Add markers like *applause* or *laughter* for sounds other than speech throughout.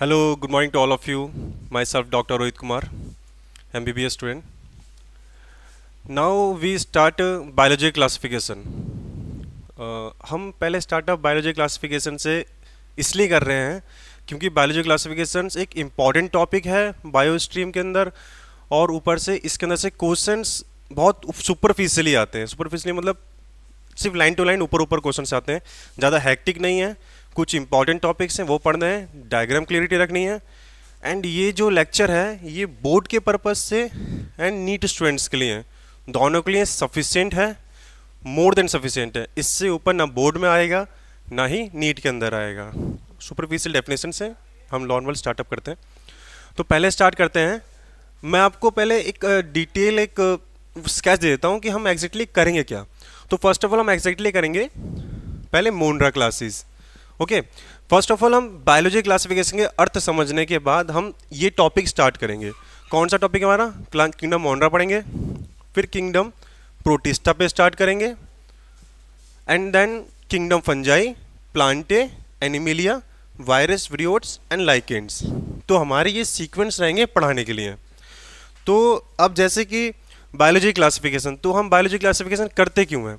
Hello good morning to all of you my self doctor Rohit Kumar M B B S student now we start biology classification हम पहले startup biology classification से इसलिए कर रहे हैं क्योंकि बायोलॉजी क्लासिफिकेशन एक इम्पॉर्टेंट टॉपिक है बायो स्ट्रीम के अंदर और ऊपर से इसके अंदर से क्वेश्चंस बहुत सुपरफिशियली आते हैं सुपरफिशियली मतलब सिर्फ लाइन टू लाइन ऊपर ऊपर क्वेश्चन आते हैं ज़्यादा हैक्टिक नहीं है कुछ इंपॉर्टेंट टॉपिक्स हैं वो पढ़ना है डायग्राम क्लियरिटी रखनी है एंड ये जो लेक्चर है ये बोर्ड के पर्पज़ से एंड नीट स्टूडेंट्स के लिए हैं दोनों के लिए सफिशेंट है मोर देन सफिशेंट है इससे ऊपर ना बोर्ड में आएगा ना ही नीट के अंदर आएगा सुपरफिशियल डेफिनेशन से हम नॉर्मल स्टार्टअप करते हैं तो पहले स्टार्ट करते हैं मैं आपको पहले एक डिटेल एक स्केच दे देता हूँ कि हम एग्जैक्टली exactly करेंगे क्या तो फर्स्ट ऑफ ऑल हम एग्जैक्टली exactly करेंगे पहले monera classes okay first of all हम बायोलॉजी क्लासिफिकेशन के अर्थ समझने के बाद हम ये टॉपिक स्टार्ट करेंगे कौन सा टॉपिक हमारा किंगडम मोन्ड्रा पढ़ेंगे फिर किंगडम प्रोटिस्टा पे स्टार्ट करेंगे and then kingdom fungi plantae animalia virus viroids and lichens तो हमारे ये सीक्वेंस रहेंगे पढ़ाने के लिए तो अब जैसे कि बायोलॉजी क्लासिफिकेशन तो हम बायोलॉजी क्लासिफिकेशन करते क्यों हैं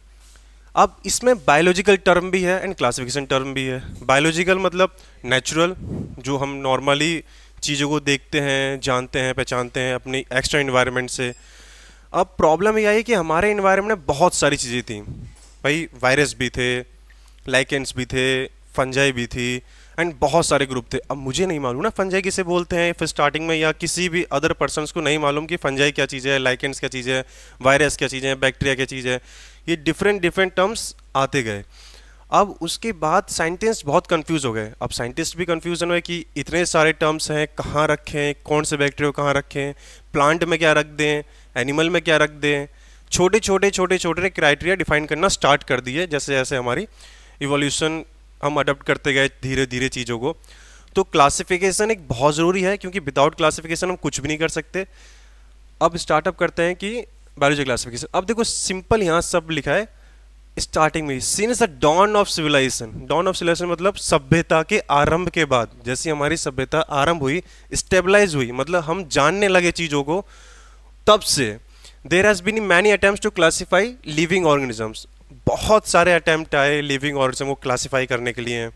अब इसमें बायोलॉजिकल टर्म भी है एंड क्लासिफिकेशन टर्म भी है बायोलॉजिकल मतलब नेचुरल जो हम नॉर्मली चीज़ों को देखते हैं जानते हैं पहचानते हैं अपनी एक्स्ट्रा इन्वायरमेंट से अब प्रॉब्लम यह है कि हमारे इन्वायरमेंट में बहुत सारी चीज़ें थी भाई वायरस भी थे लाइकेंस भी थे फंजाई भी थी एंड बहुत सारे ग्रुप थे अब मुझे नहीं मालूम ना फंजाई किसे बोलते हैं फिर स्टार्टिंग में या किसी भी अदर पर्सनस को नहीं मालूम कि फंजाई क्या चीज़ है लाइकेंस क्या चीज़ है वायरस क्या चीज़ें हैं बैक्टीरिया क्या चीज़ है ये डिफरेंट डिफरेंट टर्म्स आते गए अब उसके बाद साइंटिस्ट बहुत कंफ्यूज हो गए अब साइंटिस्ट भी कन्फ्यूजन हुए कि इतने सारे टर्म्स हैं कहाँ रखें कौन से बैक्टीरिया कहाँ रखें प्लांट में क्या रख दें एनिमल में क्या रख दें छोटे छोटे छोटे छोटे क्राइटेरिया डिफाइन करना स्टार्ट कर दिए जैसे जैसे हमारी इवोल्यूशन हम अडोप्ट करते गए धीरे धीरे चीज़ों को तो क्लासिफिकेशन एक बहुत ज़रूरी है क्योंकि विदाउट क्लासिफिकेशन हम कुछ भी नहीं कर सकते अब स्टार्टअप करते हैं कि बायोलॉजी क्लासिफिकेशन अब देखो सिंपल यहाँ सब लिखा है स्टार्टिंग में since the dawn of civilisation dawn of civilisation मतलब सभ्यता के आरंभ के बाद जैसे हमारी सभ्यता आरंभ हुई स्टेबलाइज हुई मतलब हम जानने लगे चीज़ों को तब से there has been many attempt to classify living organisms बहुत सारे अटैम्प्ट आए लिविंग ऑर्गेनिज्म को क्लासीफाई करने के लिए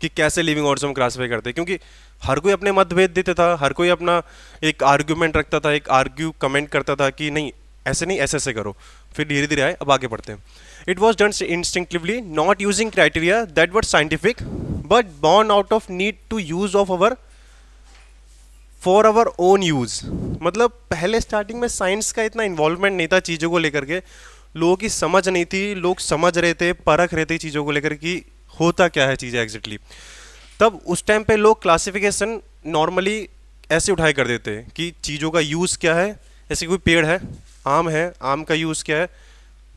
कि कैसे लिविंग ऑर्गेनिज्म क्लासीफाई करते क्योंकि हर कोई अपने मतभेद देता था हर कोई अपना एक आर्ग्यूमेंट रखता था एक आर्ग्यू कमेंट करता था कि नहीं ऐसे नहीं ऐसे ऐसे करो फिर धीरे धीरे आए अब आगे बढ़ते हैं it was done instinctively not using criteria that what scientific but born out of need to use of our for our own use मतलब पहले स्टार्टिंग में साइंस का इतना इन्वॉल्वमेंट नहीं था चीज़ों को लेकर के लोगों की समझ नहीं थी लोग समझ रहे थे परख रहे थे चीज़ों को लेकर कि होता क्या है चीज़ें एग्जैक्टली तब उस टाइम पे लोग क्लासिफिकेशन नॉर्मली ऐसे उठाए कर देते कि चीज़ों का यूज़ क्या है ऐसे कोई पेड़ है आम है आम का यूज़ क्या है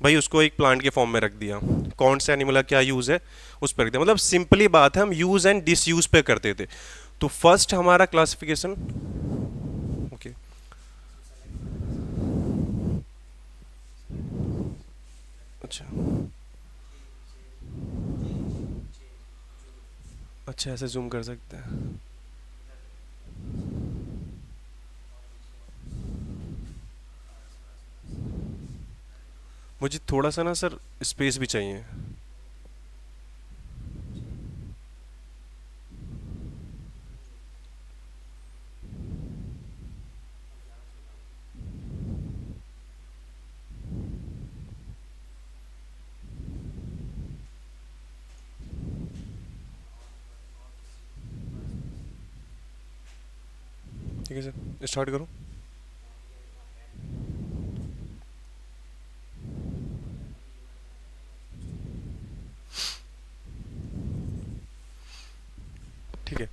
भाई उसको एक प्लांट के फॉर्म में रख दिया कौन सा एनिमल का क्या यूज़ है उस पर रख दिया मतलब सिंपली बात है हम यूज़ एंड डिसयूज पे करते थे तो फर्स्ट हमारा क्लासिफिकेशन ओके अच्छा अच्छा ऐसे जूम कर सकते हैं मुझे थोड़ा सा ना सर स्पेस भी चाहिए ठीक है सर स्टार्ट करूँ ठीक है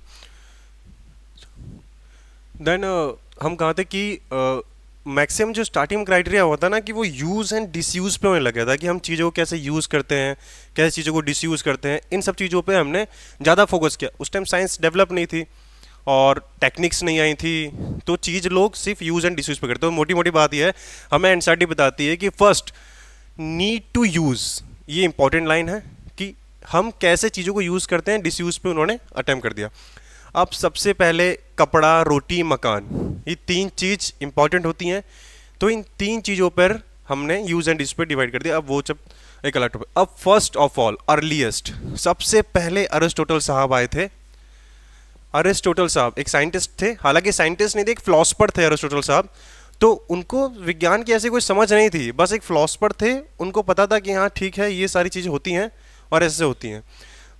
देन uh, हम कहा थे कि मैक्सिमम uh, जो स्टार्टिंग क्राइटेरिया होता ना कि वो यूज़ एंड डिसयूज़ पे होने लग गया था कि हम चीज़ों को कैसे यूज़ करते हैं कैसे चीज़ों को डिसयूज़ करते हैं इन सब चीज़ों पे हमने ज़्यादा फोकस किया उस टाइम साइंस डेवलप नहीं थी और टेक्निक्स नहीं आई थी तो चीज़ लोग सिर्फ यूज़ एंड डिसयूज़ पे करते हैं तो मोटी मोटी बात यह है हमें एनसीआरटी बताती है कि फर्स्ट नीड टू यूज़ ये इंपॉर्टेंट लाइन है हम कैसे चीज़ों को यूज़ करते हैं डिसयूज़ पे उन्होंने अटैम्प कर दिया अब सबसे पहले कपड़ा रोटी मकान ये तीन चीज़ इंपॉर्टेंट होती हैं तो इन तीन चीज़ों पर हमने यूज़ एंड डिस डिवाइड कर दिया अब वो जब एक अलग टॉपिक अब फर्स्ट ऑफ ऑल अर्लीस्ट सबसे पहले अरिस्टोटल साहब आए थे अरिस्टोटल साहब एक साइंटिस्ट थे हालांकि साइंटिस्ट नहीं थे एक फिलोसफर थे अरिस्टोटल साहब तो उनको विज्ञान की ऐसी कोई समझ नहीं थी बस एक फिलोसफर थे उनको पता था कि हाँ ठीक है ये सारी चीज़ें होती हैं और ऐसे होती हैं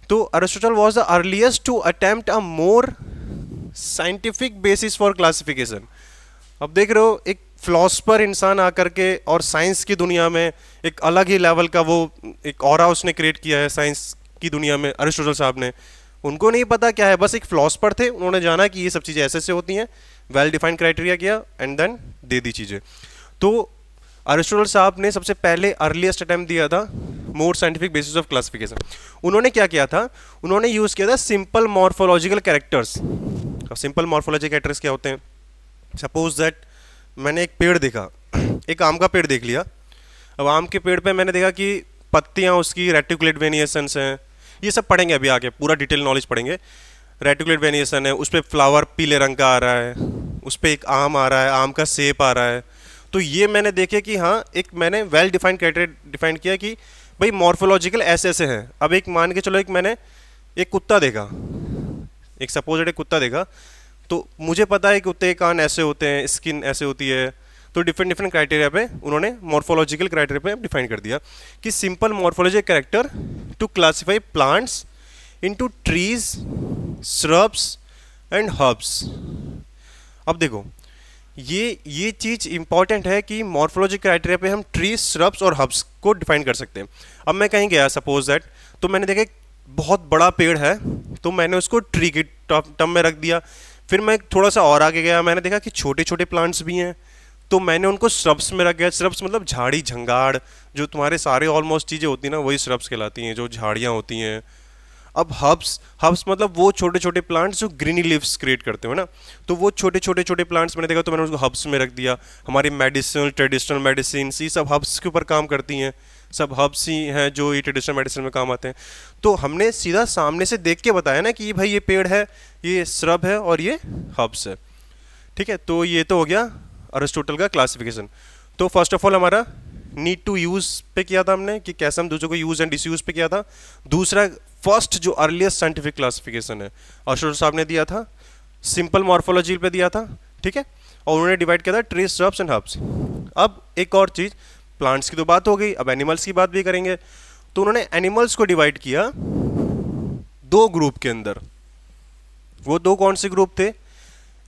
तो Aristotle was the earliest to attempt a more scientific basis for classification अब देख रहे हो एक फिलोसफर इंसान आकर के और साइंस की दुनिया में एक अलग ही लेवल का वो एक और उसने क्रिएट किया है साइंस की दुनिया में अरिस्टोटल साहब ने उनको नहीं पता क्या है बस एक फिलोसफर थे उन्होंने जाना कि ये सब चीज़ें ऐसे ऐसे होती हैं वेल डिफाइंड क्राइटेरिया किया एंड देन दे दी चीज़ें तो अरिस्टोटल साहब ने सबसे पहले अर्लीस्ट अटैम्प्ट दिया था more scientific basis of classification उन्होंने क्या किया था उन्होंने यूज़ किया था simple morphological characters simple morphological characters क्या होते हैं सपोज दैट मैंने एक पेड़ देखा *clears throat* एक आम का पेड़ देख लिया अब आम के पेड़ पे मैंने देखा कि पत्तियाँ उसकी रेटिकुलेट वेनिएसन्स हैं ये सब पढ़ेंगे अभी आगे पूरा डिटेल नॉलेज पढ़ेंगे रेटिकुलेट वेनिएसन है उस पर फ्लावर पीले रंग का आ रहा है उस पर एक आम आ रहा है आम का सेप आ रहा है तो ये मैंने देखे कि हाँ एक मैंने वेल डिफाइंड क्राइटेरिया डिफाइंड किया कि भाई मॉर्फोलॉजिकल ऐसे ऐसे हैं अब एक मान के चलो एक मैंने एक कुत्ता देखा एक सपोजेड एक कुत्ता देखा तो मुझे पता है कुत्ते कान ऐसे होते हैं स्किन ऐसे होती है तो डिफरेंट डिफरेंट क्राइटेरिया पे उन्होंने मॉर्फोलॉजिकल क्राइटेरिया पे डिफाइन कर दिया कि simple morphology character to classify plants into trees shrubs and herbs अब देखो ये ये चीज़ इंपॉर्टेंट है कि मॉर्फोलॉजी क्राइटेरिया पे हम ट्री श्रब्स और हब्स को डिफाइन कर सकते हैं अब मैं कहीं गया सपोज दैट तो मैंने देखा बहुत बड़ा पेड़ है तो मैंने उसको ट्री के टम में रख दिया फिर मैं थोड़ा सा और आगे गया मैंने देखा कि छोटे छोटे प्लांट्स भी हैं तो मैंने उनको श्रब्स में रख गया श्रब्स मतलब झाड़ी झंगाड़ जो तुम्हारे सारे ऑलमोस्ट चीज़ें होती हैं ना वही श्रब्स कहलाती हैं जो झाड़ियाँ होती हैं अब हब्स हब्स मतलब वो छोटे छोटे प्लांट्स जो ग्रीनी लिव्स क्रिएट करते हो ना तो वो छोटे छोटे छोटे प्लांट्स मैंने देखा तो मैंने उसको हब्स में रख दिया हमारी मेडिसिनल ट्रेडिशनल मेडिसिन ये सब हब्स के ऊपर काम करती हैं सब हब्स ही हैं जो ये ट्रेडिशनल मेडिसिन में काम आते हैं तो हमने सीधा सामने से देख के बताया ना कि भाई ये पेड़ है ये श्रब है और ये हब्स है ठीक है तो ये तो हो गया अरिस्टोटल का क्लासिफिकेशन तो फर्स्ट ऑफ ऑल हमारा नीड टू यूज़ पे किया था हमने कि कैसे हम दूसरों को यूज़ एंड डिसयूज़ पे किया था दूसरा फर्स्ट जो अर्लीस्ट साइंटिफिक क्लासिफिकेशन है अशोर साहब ने दिया था सिंपल मॉर्फोलॉजी पे दिया था ठीक है और उन्होंने डिवाइड किया था ट्रीज शर्ब्स एंड हर्ब्स अब एक और चीज़ प्लांट्स की तो बात हो गई अब एनिमल्स की बात भी करेंगे तो उन्होंने एनिमल्स को डिवाइड किया दो ग्रुप के अंदर वो दो कौन से ग्रुप थे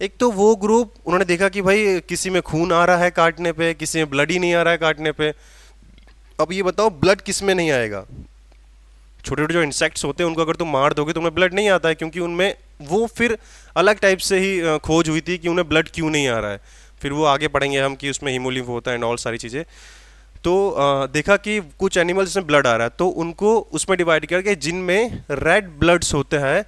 एक तो वो ग्रुप उन्होंने देखा कि भाई किसी में खून आ रहा है काटने पे किसी में ब्लड ही नहीं आ रहा है काटने पे अब ये बताओ ब्लड किस में नहीं आएगा छोटे छोटे जो इंसेक्ट्स होते हैं उनको अगर तुम मार दोगे तो उन्हें ब्लड नहीं आता है क्योंकि उनमें वो फिर अलग टाइप से ही खोज हुई थी कि उन्हें ब्लड क्यों नहीं आ रहा है फिर वो आगे पढ़ेंगे हम कि उसमें हिमोलिव होता है एंड ऑल सारी चीज़ें तो आ, देखा कि कुछ एनिमल्स में ब्लड आ रहा है तो उनको उसमें डिवाइड करके जिनमें रेड ब्लड्स होते हैं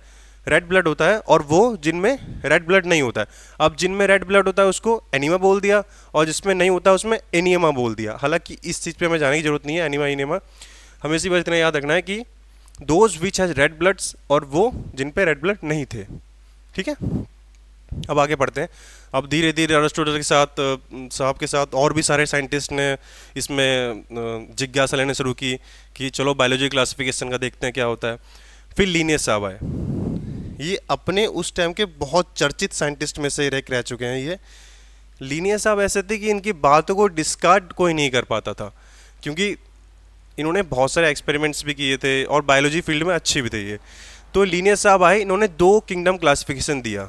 रेड ब्लड होता है और वो जिनमें रेड ब्लड नहीं होता है अब जिनमें रेड ब्लड होता है उसको एनिमा बोल दिया और जिसमें नहीं होता उसमें एनियमा बोल दिया हालांकि इस चीज़ पे हमें जाने की जरूरत नहीं है एनिमा एनिमा हमें इसी वजह इतना याद रखना है कि those which has red bloods और वो जिन पे रेड ब्लड नहीं थे ठीक है अब आगे पढ़ते हैं अब धीरे धीरे अरेस्टोटल के साथ साहब के साथ और भी सारे साइंटिस्ट ने इसमें जिज्ञासा लेने शुरू की कि चलो बायोलॉजी क्लासिफिकेशन का देखते हैं क्या होता है फिर लीनियस साहब आए ये अपने उस टाइम के बहुत चर्चित साइंटिस्ट में से रेक रह चुके हैं ये लीनियस साहब ऐसे थे कि इनकी बातों को डिस्कार्ड कोई नहीं कर पाता था क्योंकि इन्होंने बहुत सारे एक्सपेरिमेंट्स भी किए थे और बायोलॉजी फील्ड में अच्छे भी थे ये तो लीनियर साहब आए इन्होंने दो किंगडम क्लासिफिकेशन दिया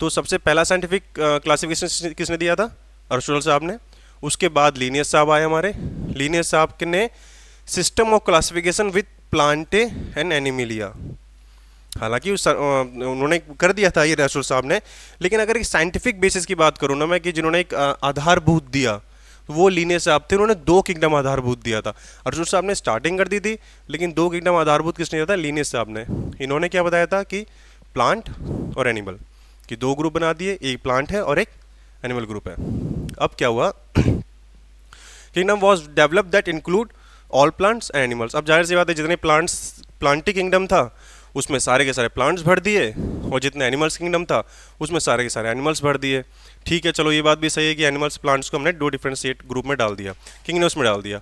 तो सबसे पहला साइंटिफिक क्लासिफिकेशन किसने दिया था अर्शुल साहब ने उसके बाद लीनियर साहब आए हमारे लीनियर साहब ने system of classification with Plantae and Animalia हालांकि उस उन्होंने कर दिया था ये रसूल साहब ने लेकिन अगर एक साइंटिफिक बेसिस की बात करूँ ना मैं कि जिन्होंने एक आधारभूत दिया तो वो लेने साहब थे उन्होंने दो किंगडम आधारभूत दिया था अर्जुन साहब ने स्टार्टिंग कर दी थी लेकिन दो किंगडम आधारभूत किसने दिया था लीने साहब ने इन्होंने क्या बताया था कि प्लांट और एनिमल कि दो ग्रुप बना दिए एक प्लांट है और एक एनिमल ग्रुप है अब क्या हुआ kingdom was develop that include all plants and animals अब जाहिर सी बात है जितने प्लांट्स प्लांटी किंगडम था उसमें सारे के सारे प्लांट्स भर दिए और जितने एनिमल्स किंगडम था उसमें सारे के सारे एनिमल्स भर दिए ठीक है चलो ये बात भी सही है कि एनिमल्स प्लांट्स को हमने दो डिफ्रेंशिएट ग्रुप में डाल दिया किंगडम्स में डाल दिया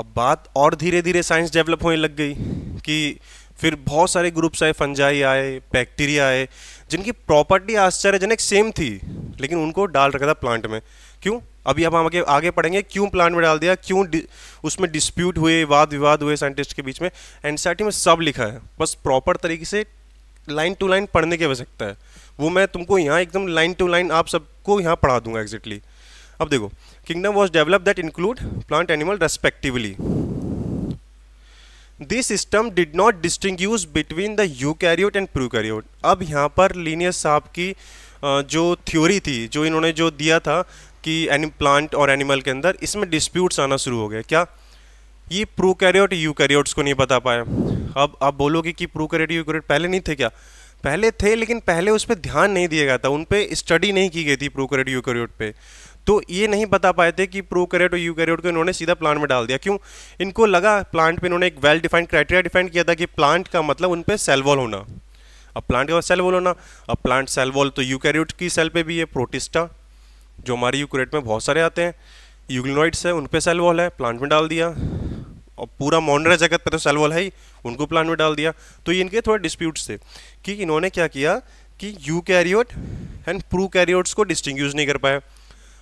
अब बात और धीरे धीरे साइंस डेवलप होने लग गई कि फिर बहुत सारे ग्रुप्स आए फंजाई आए बैक्टीरिया आए जिनकी प्रॉपर्टी आश्चर्यजनक सेम थी लेकिन उनको डाल रखा था प्लांट में क्यों अभी हम आगे आगे पढ़ेंगे क्यों प्लांट में डाल दिया क्यों डि, उसमें डिस्प्यूट हुए वाद विवाद हुए साइंटिस्ट के बीच में एनसीआरटी में सब लिखा है बस प्रॉपर तरीके से लाइन टू लाइन पढ़ने की आवश्यकता है वो मैं तुमको यहाँ एकदम लाइन टू लाइन आप सबको यहाँ पढ़ा दूंगा एग्जैक्टली अब देखो kingdom was develop that include plant animal respectively this system did not distinguish between the eukaryote and prokaryote अब यहाँ पर लीनियस साहब की जो थ्योरी थी जो इन्होंने जो दिया था कि एनिम प्लांट और एनिमल के अंदर इसमें डिस्प्यूट्स आना शुरू हो गए क्या ये प्रोकैरियोट यूकैरियोट्स को नहीं बता पाए अब आप बोलोगे कि प्रोकैरियोट यूकैरियोट पहले नहीं थे क्या पहले थे लेकिन पहले उस पर ध्यान नहीं दिया गया था उन पर स्टडी नहीं की गई थी प्रोकैरियोट यूकैरियोट पे तो ये नहीं बता पाए थे कि प्रोकैरियोट और यूकैरियोट को इन्होंने सीधा प्लांट में डाल दिया क्यों इनको लगा प्लांट पे इन्होंने एक वेल डिफाइंड क्राइटेरिया डिफाइन किया था कि प्लांट का मतलब उन पर सेल वॉल होना अब प्लांट का सेल वॉल होना अब प्लांट सेल वॉल तो यूकैरियोट की सेल पे भी है प्रोटिस्टा जो हमारे यूक्रेट में बहुत सारे आते हैं यूग्लिनोइड्स है उन पर सेल वॉल है प्लांट में डाल दिया और पूरा मॉडर्न जगत पर तो सेल वॉल है ही उनको प्लांट में डाल दिया तो ये इनके थोड़े डिस्प्यूट्स थे कि इन्होंने क्या किया कि eukaryote and prokaryotes को डिस्टिंग नहीं कर पाया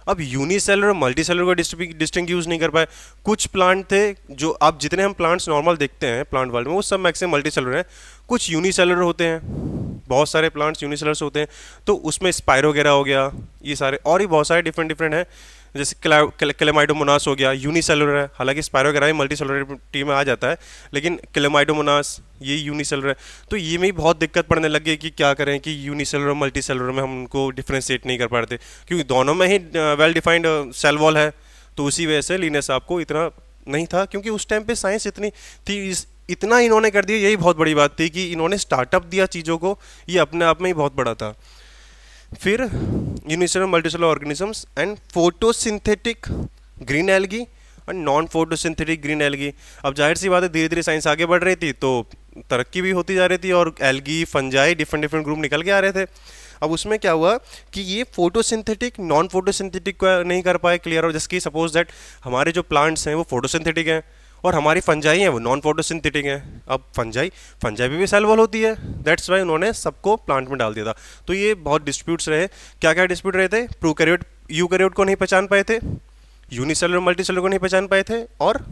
अब यूनिसेलर और मल्टी सेलर को डिस्टिंग यूज़ नहीं कर पाए कुछ प्लांट थे जो आप जितने हम प्लांट्स नॉर्मल देखते हैं प्लांट वर्ल्ड में वो सब मैक्सिमम मल्टी सेलर हैं कुछ यूनिसेलर होते हैं बहुत सारे प्लांट्स यूनिसेलर्स होते हैं तो उसमें स्पायरोगेरा हो गया ये सारे और भी बहुत सारे डिफरेंट डिफरेंट हैं जैसे क्लेमाइडोमोनास हो गया यूनिसेलुलर है हालांकि स्पायरोगेरा ही मल्टी टी में आ जाता है लेकिन क्लेमाइडोमोनास ये यूनिसेलुलर है तो ये में बहुत दिक्कत पड़ने लग गई कि क्या करें कि यूनिसेलुलर और मल्टी सेलुलर में हम उनको डिफ्रेंशिएट नहीं कर पाते क्योंकि दोनों में ही वेल डिफाइंड सेल वॉल है तो उसी वजह से लीनेस आपको इतना नहीं था क्योंकि उस टाइम पे साइंस इतनी थी इस इतना इन्होंने कर दिया यही बहुत बड़ी बात थी कि इन्होंने स्टार्टअप दिया चीज़ों को ये अपने आप में ही बहुत बड़ा था फिर unicellular multicellular organisms and photosynthetic green algae और नॉन फोटोसिंथेटिक ग्रीन एलगी अब जाहिर सी बात है धीरे धीरे साइंस आगे बढ़ रही थी तो तरक्की भी होती जा रही थी और algae fungi different different group निकल के आ रहे थे अब उसमें क्या हुआ कि ये फोटोसिंथेटिक नॉन फोटोसिंथेटिक नहीं कर पाए क्लियर और जैसे कि सपोज दैट हमारे जो प्लांट्स हैं वो फोटोसिंथेटिक हैं और हमारी फंजाई हैं वो नॉन फोटोसिंथेटिक हैं अब फंजाई फंजाई भी, भी सेल वॉल होती है दैट्स वाई उन्होंने सबको प्लांट में डाल दिया था तो ये बहुत डिस्प्यूट्स रहे क्या क्या डिस्प्यूट रहे थे प्रोकैरियोट यूकैरियोट को नहीं पहचान पाए थे यूनिसेलर मल्टीसेलर को नहीं पहचान पाए थे और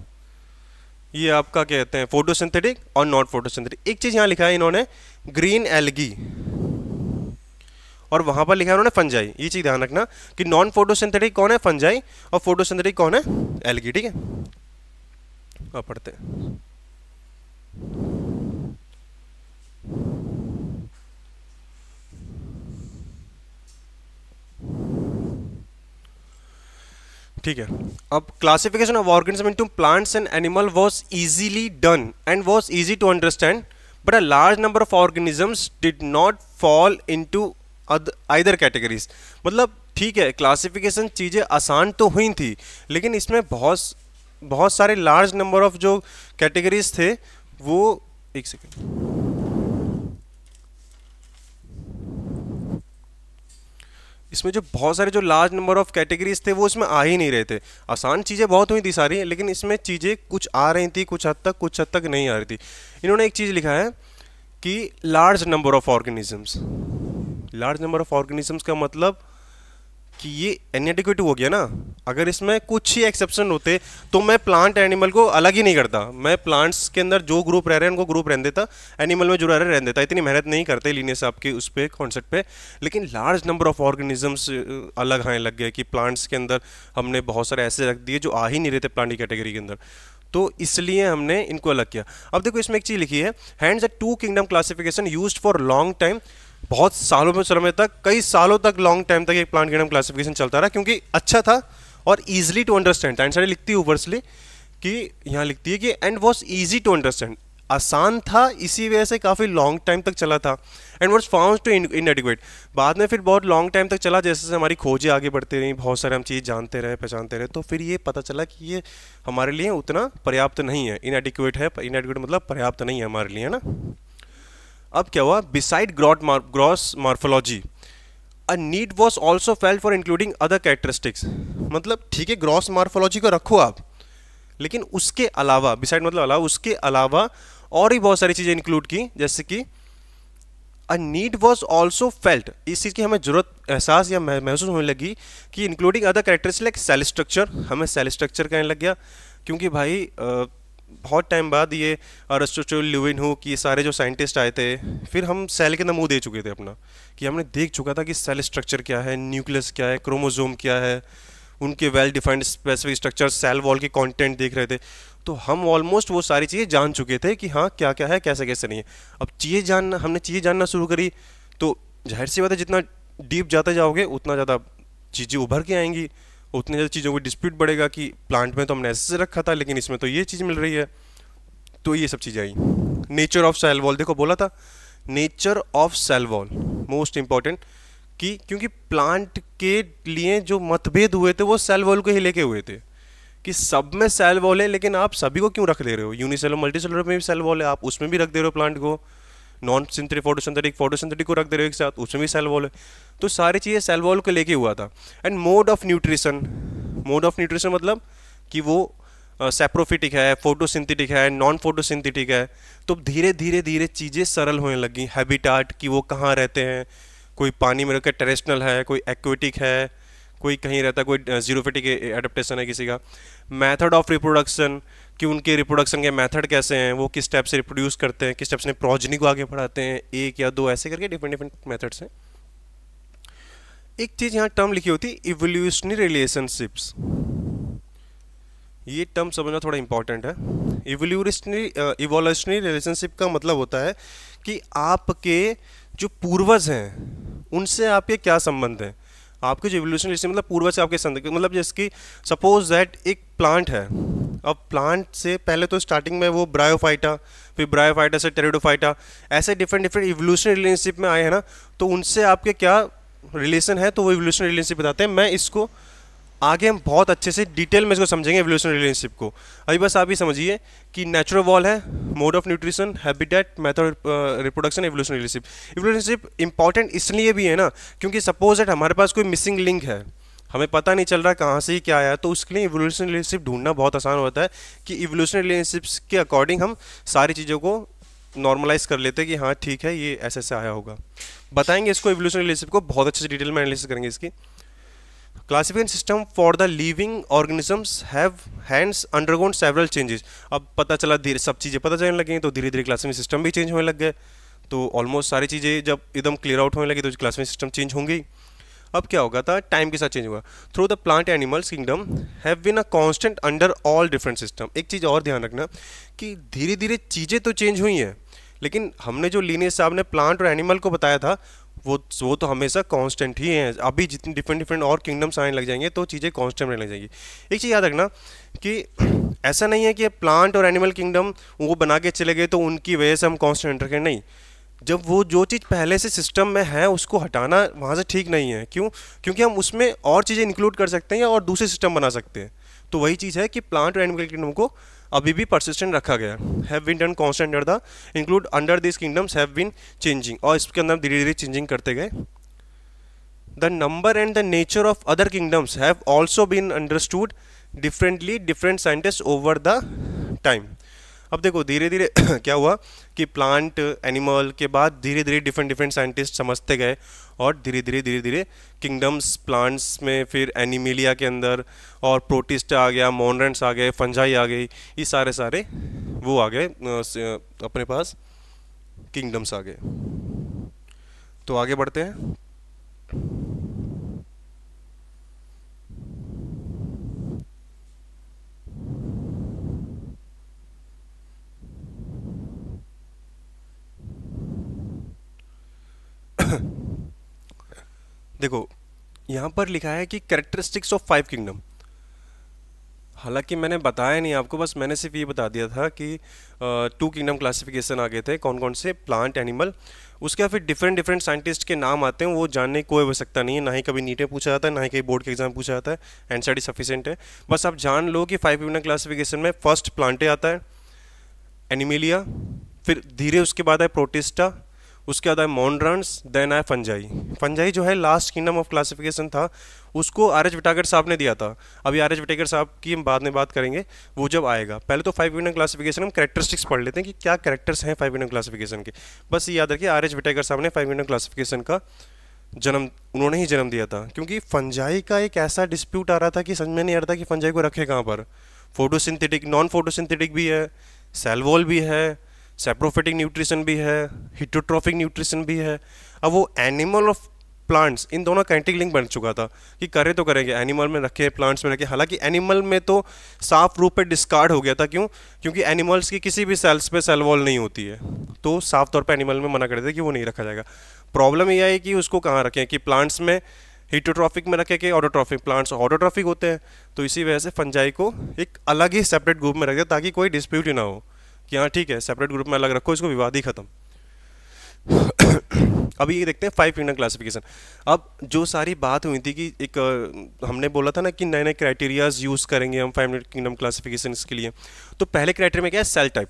ये आपका कहते हैं फोटोसिंथेटिक और नॉट फोटोसिंथेटिक एक चीज़ यहाँ लिखा है इन्होंने ग्रीन एलगी और वहाँ पर लिखा है उन्होंने फंजाई ये चीज़ ध्यान रखना कि नॉन फोटोसिंथेटिक कौन है फंजाई और फोटोसिंथेटिक कौन है एलगी ठीक है का पढ़ते ठीक है अब classification of organism into plants and animal was easily done and was easy to understand but a large number of organisms did not fall into either categories मतलब ठीक है क्लासिफिकेशन चीज़ें आसान तो हुई थी लेकिन इसमें बहुत बहुत सारे लार्ज नंबर ऑफ जो कैटेगरीज थे वो एक सेकेंड इसमें जो बहुत सारे जो लार्ज नंबर ऑफ कैटेगरीज थे वो इसमें आ ही नहीं रहे थे आसान चीज़ें बहुत हुई थी सारी लेकिन इसमें चीज़ें कुछ आ रही थी कुछ हद तक कुछ हद तक नहीं आ रही थी इन्होंने एक चीज़ लिखा है कि large number of organisms large number of organisms का मतलब कि ये इनएडिक्वेट हो गया ना अगर इसमें कुछ ही एक्सेप्शन होते तो मैं प्लांट एनिमल को अलग ही नहीं करता मैं प्लांट्स के अंदर जो ग्रुप रह रहे हैं उनको ग्रुप रहने देता एनिमल में जो रह रहे रहने देता इतनी मेहनत नहीं करते लीने साहब के उस पर कॉन्सेप्ट पे लेकिन लार्ज नंबर ऑफ ऑर्गेनिजम्स अलग हैं लग गए कि प्लांट्स के अंदर हमने बहुत सारे ऐसे रख दिए जो आ ही नहीं रहे थे प्लांट की कैटेगरी के अंदर तो इसलिए हमने इनको अलग किया अब देखो इसमें एक चीज़ लिखी है हैंड्स एट two kingdom classification use for long time बहुत सालों में समय तक कई सालों तक लॉन्ग टाइम तक एक प्लांट किंगडम क्लासिफिकेशन चलता रहा क्योंकि अच्छा था और easily to understand and sir लिखती है ऊपर से कि यहाँ लिखती है कि and was easy to understand आसान था इसी वजह से काफ़ी लॉन्ग टाइम तक चला था and was found to inadequate बाद में फिर बहुत लॉन्ग टाइम तक चला जैसे जैसे हमारी खोजें आगे बढ़ती रहीं बहुत सारे हम चीज़ जानते रहे पहचानते रहे तो फिर ये पता चला कि ये हमारे लिए उतना पर्याप्त नहीं है इन एडिकुएट है इन एडिक्वेट मतलब पर्याप्त नहीं है हमारे लिए है ना अब क्या हुआ बिसाइड ग्रॉड gross morphology a need was also felt for including other characteristics मतलब ठीक है ग्रॉस मार्फोलॉजी को रखो आप लेकिन उसके अलावा बिसाइड मतलब अलावा उसके अलावा और भी बहुत सारी चीज़ें इंक्लूड की जैसे कि a need was also felt इस चीज़ की हमें जरूरत एहसास या महसूस होने लगी कि including other characters like cell structure हमें सेल स्ट्रक्चर कहने लग गया क्योंकि भाई बहुत टाइम बाद ये अरस्टोचल ल्यूविन हो कि ये सारे जो साइंटिस्ट आए थे फिर हम सेल के नमूने दे चुके थे अपना कि हमने देख चुका था कि सेल स्ट्रक्चर क्या है न्यूक्लियस क्या है क्रोमोजोम क्या है उनके well defined specific structure cell wall के कंटेंट देख रहे थे तो हम ऑलमोस्ट वो सारी चीज़ें जान चुके थे कि हाँ क्या क्या है कैसे कैसे नहीं है अब चीज़ें जानना हमने चीज़ें जानना शुरू करी तो जाहिर सी बात है जितना डीप जाते जाओगे उतना ज़्यादा चीज़ें उभर के आएंगी उतनी ज़्यादा चीज़ों को डिस्प्यूट बढ़ेगा कि प्लांट में तो हमने ऐसे रखा था लेकिन इसमें तो ये चीज़ मिल रही है तो ये सब चीज़ें आई नेचर ऑफ सेल वॉल देखो बोला था nature of cell wall most important कि क्योंकि प्लांट के लिए जो मतभेद हुए थे वो सेल वॉल को ही लेके हुए थे कि सब में सेल वॉल है लेकिन आप सभी को क्यों रख दे रहे हो मल्टी मल्टीसेलर में भी सेल वॉल है आप उसमें भी रख दे रहे हो प्लांट को नॉन सिंथेटिक फोटोसिंथेटिक फोटोसिंथेटिक को रख दे रहे हो एक साथ उसमें भी सेल वॉल है तो सारी चीज़ें सेल वॉल को लेके हुआ था and mode of nutrition mode of nutrition मतलब कि वो सेप्रोफिटिक है फोटोसिंथेटिक है नॉन फोटोसिंथेटिक है तो धीरे धीरे धीरे चीज़ें सरल होने लगी हैबिटाट कि वो कहाँ रहते हैं कोई पानी में रहकर टेरेस्टनल है कोई एक्वेटिक है कोई कहीं रहता है कोई जीरोफेटिक एडप्टेशन है किसी का मैथड ऑफ रिप्रोडक्शन कि उनके रिप्रोडक्शन के मेथड कैसे हैं वो किस टाइप से रिप्रोड्यूस करते हैं किस टाइप से प्रोजनी को आगे बढ़ाते हैं एक या दो ऐसे करके डिफरेंट डिफरेंट मेथड्स हैं एक चीज़ यहाँ टर्म लिखी होती है इवोल्यूशनरी रिलेशनशिप्स ये टर्म समझना थोड़ा इंपॉर्टेंट है इवोल्यूशनरी इवोल्यूशनरी रिलेशनशिप का मतलब होता है कि आपके जो पूर्वज हैं उनसे आपके क्या संबंध हैं आपके जो एवोल्यूशन हिस्ट्री मतलब पूर्वज से आपके संदर्भ मतलब जैसे कि सपोज दैट एक प्लांट है अब प्लांट से पहले तो स्टार्टिंग में वो ब्रायोफाइटा फिर ब्रायोफाइटा से टेरिडोफाइटा ऐसे डिफरेंट डिफरेंट इवोल्यूशन रिलेशनशिप में आए हैं ना तो उनसे आपके क्या रिलेशन है तो वो इवोल्यूशन रिलेशनशिप बताते हैं मैं इसको आगे हम बहुत अच्छे से डिटेल में इसको समझेंगे एवोल्यूशन रिलेशनशिप को अभी बस आप ही समझिए कि नेचुरल वॉल है mode of nutrition habitat method reproduction evolution relationship एवोल्यूशनशिप इंपॉर्टेंट इसलिए भी है ना क्योंकि सपोज दैट हमारे पास कोई मिसिंग लिंक है हमें पता नहीं चल रहा कहाँ से ही क्या आया तो उसके लिए इवोल्यूशन रिलेशनशिप ढूंढना बहुत आसान होता है कि इवोल्यूशन रिलेशनशिप्स के अकॉर्डिंग हम सारी चीज़ों को नॉर्मलाइज कर लेते हैं कि हाँ ठीक है ये ऐसे ऐसे आया होगा बताएंगे इसको इवोल्यूशन रिलेशनशिप को बहुत अच्छे से डिटेल में एनालिसिस करेंगे इसकी classification system for the living organisms have हैंड्स अंडरगोन सेवरल चेंजेस अब पता चला धीरे सब चीज़ें पता चलने लगी तो धीरे धीरे क्लासिफिकेशन सिस्टम भी चेंज होने लग गए तो ऑलमोस्ट सारी चीज़ें जब एकदम क्लियर आउट होने लगी तो क्लासिफिकेशन सिस्टम चेंज होंगी अब क्या होगा था टाइम के साथ चेंज होगा through the plant animals kingdom have been a constant under all different system एक चीज़ और ध्यान रखना कि धीरे धीरे चीज़ें तो चेंज हुई हैं लेकिन हमने जो लीनियर साहब ने प्लांट और एनिमल को बताया था वो वो तो हमेशा कांस्टेंट ही है अभी जितनी डिफरेंट डिफरेंट और किंगडम्स आने लग जाएंगे तो चीज़ें कांस्टेंट रहने लग जाएंगी एक चीज़ याद रखना कि *clears throat* ऐसा नहीं है कि प्लांट और एनिमल किंगडम वो बना के चले गए तो उनकी वजह से हम कॉन्स्टेंट रखें नहीं जब वो जो चीज़ पहले से सिस्टम में है उसको हटाना वहाँ से ठीक नहीं है क्यों क्योंकि हम उसमें और चीज़ें इंक्लूड कर सकते हैं और दूसरे सिस्टम बना सकते हैं तो वही चीज़ है कि प्लांट और एनिमल किंगडम को अभी भी परसिस्टेंट रखा गया have been done constant under the include under this kingdoms have been changing और इसके अंदर धीरे धीरे चेंजिंग करते गए the number and the nature of other kingdoms have also been understood differently different scientist over the time अब देखो धीरे धीरे *clears throat* क्या हुआ कि प्लांट एनिमल के बाद धीरे धीरे डिफरेंट डिफरेंट साइंटिस्ट समझते गए और धीरे धीरे धीरे धीरे किंगडम्स प्लांट्स में फिर एनिमिलिया के अंदर और प्रोटिस्ट आ गया मोनरेंट्स आ गए फंजाई आ गई ये सारे सारे वो आ गए अपने पास किंगडम्स आ गए तो आगे बढ़ते हैं *coughs* देखो यहाँ पर लिखा है कि करेक्टरिस्टिक्स ऑफ फाइव किंगडम हालांकि मैंने बताया नहीं आपको बस मैंने सिर्फ ये बता दिया था कि टू किंगडम क्लासिफिकेशन आ गए थे कौन कौन से प्लांट एनिमल उसके बाद फिर डिफरेंट डिफरेंट साइंटिस्ट के नाम आते हैं वो जानने की कोई आवश्यकता नहीं है ना ही कभी नीटे पूछा जाता है ना ही कहीं बोर्ड के एग्जाम पूछा जाता है एनसर सफिशेंट है बस आप जान लो कि फाइव किंगडम क्लासिफिकेशन में फर्स्ट प्लांटे आता है एनिमिलिया फिर धीरे उसके बाद है प्रोटिस्टा उसके बाद आए मॉन्ड्रांस देन आए फंजाई फंजाई जो है लास्ट किंगडम ऑफ क्लासिफिकेशन था उसको आर एच विटाकर साहब ने दिया था अभी आर एच विटागर साहब की हम बाद में बात करेंगे वो जब आएगा पहले तो फाइव किंगडम क्लासिफिकेशन हम करेक्टरिस्टिक्स पढ़ लेते हैं कि क्या करेक्टर्स हैं फाइव किंगडम क्लासिफिकेशन के बस ये याद रखिए आर एच विटागर साहब ने फाइव किंगडम क्लासिफिकेशन का जन्म उन्होंने ही जन्म दिया था क्योंकि फंजाई का एक ऐसा डिस्प्यूट आ रहा था कि समझ में नहीं आ रहा था कि फंजाई को रखे कहाँ पर फोटोसिंथेटिक नॉन फोटोसिंथेटिक भी है सेलवॉल भी है सेप्रोफिटिक न्यूट्रिशन भी है हिटोट्रॉफिक न्यूट्रिशन भी है अब वो एनिमल ऑफ प्लांट्स इन दोनों का एंटी लिंक बन चुका था कि करे तो करेंगे एनिमल में रखे प्लांट्स में रखे हालांकि एनिमल में तो साफ रूप पर डिस्कार्ड हो गया था क्यों क्योंकि एनिमल्स की किसी भी सेल्स पे सेल वॉल नहीं होती है तो साफ तौर पे एनिमल में मना कर देते कि वो नहीं रखा जाएगा प्रॉब्लम यह है कि उसको कहाँ रखें कि प्लांट्स में हीटोट्रॉफिक में रखे कि ऑटोट्रॉफिक प्लांट्स ऑटोट्रॉफिक होते हैं तो इसी वजह से फंजाई को एक अलग ही सेपरेट ग्रुप में रख दिया ताकि कोई डिस्प्यूट ही ना हो कि हाँ ठीक है सेपरेट ग्रुप में अलग रखो इसको विवाद ही खत्म *coughs* अब ये देखते हैं फाइव किंगडम क्लासिफिकेशन अब जो सारी बात हुई थी कि एक हमने बोला था ना कि नए नए क्राइटेरियाज यूज़ करेंगे हम फाइव किंगडम क्लासिफिकेशन के लिए तो पहले क्राइटेरिया में क्या है सेल टाइप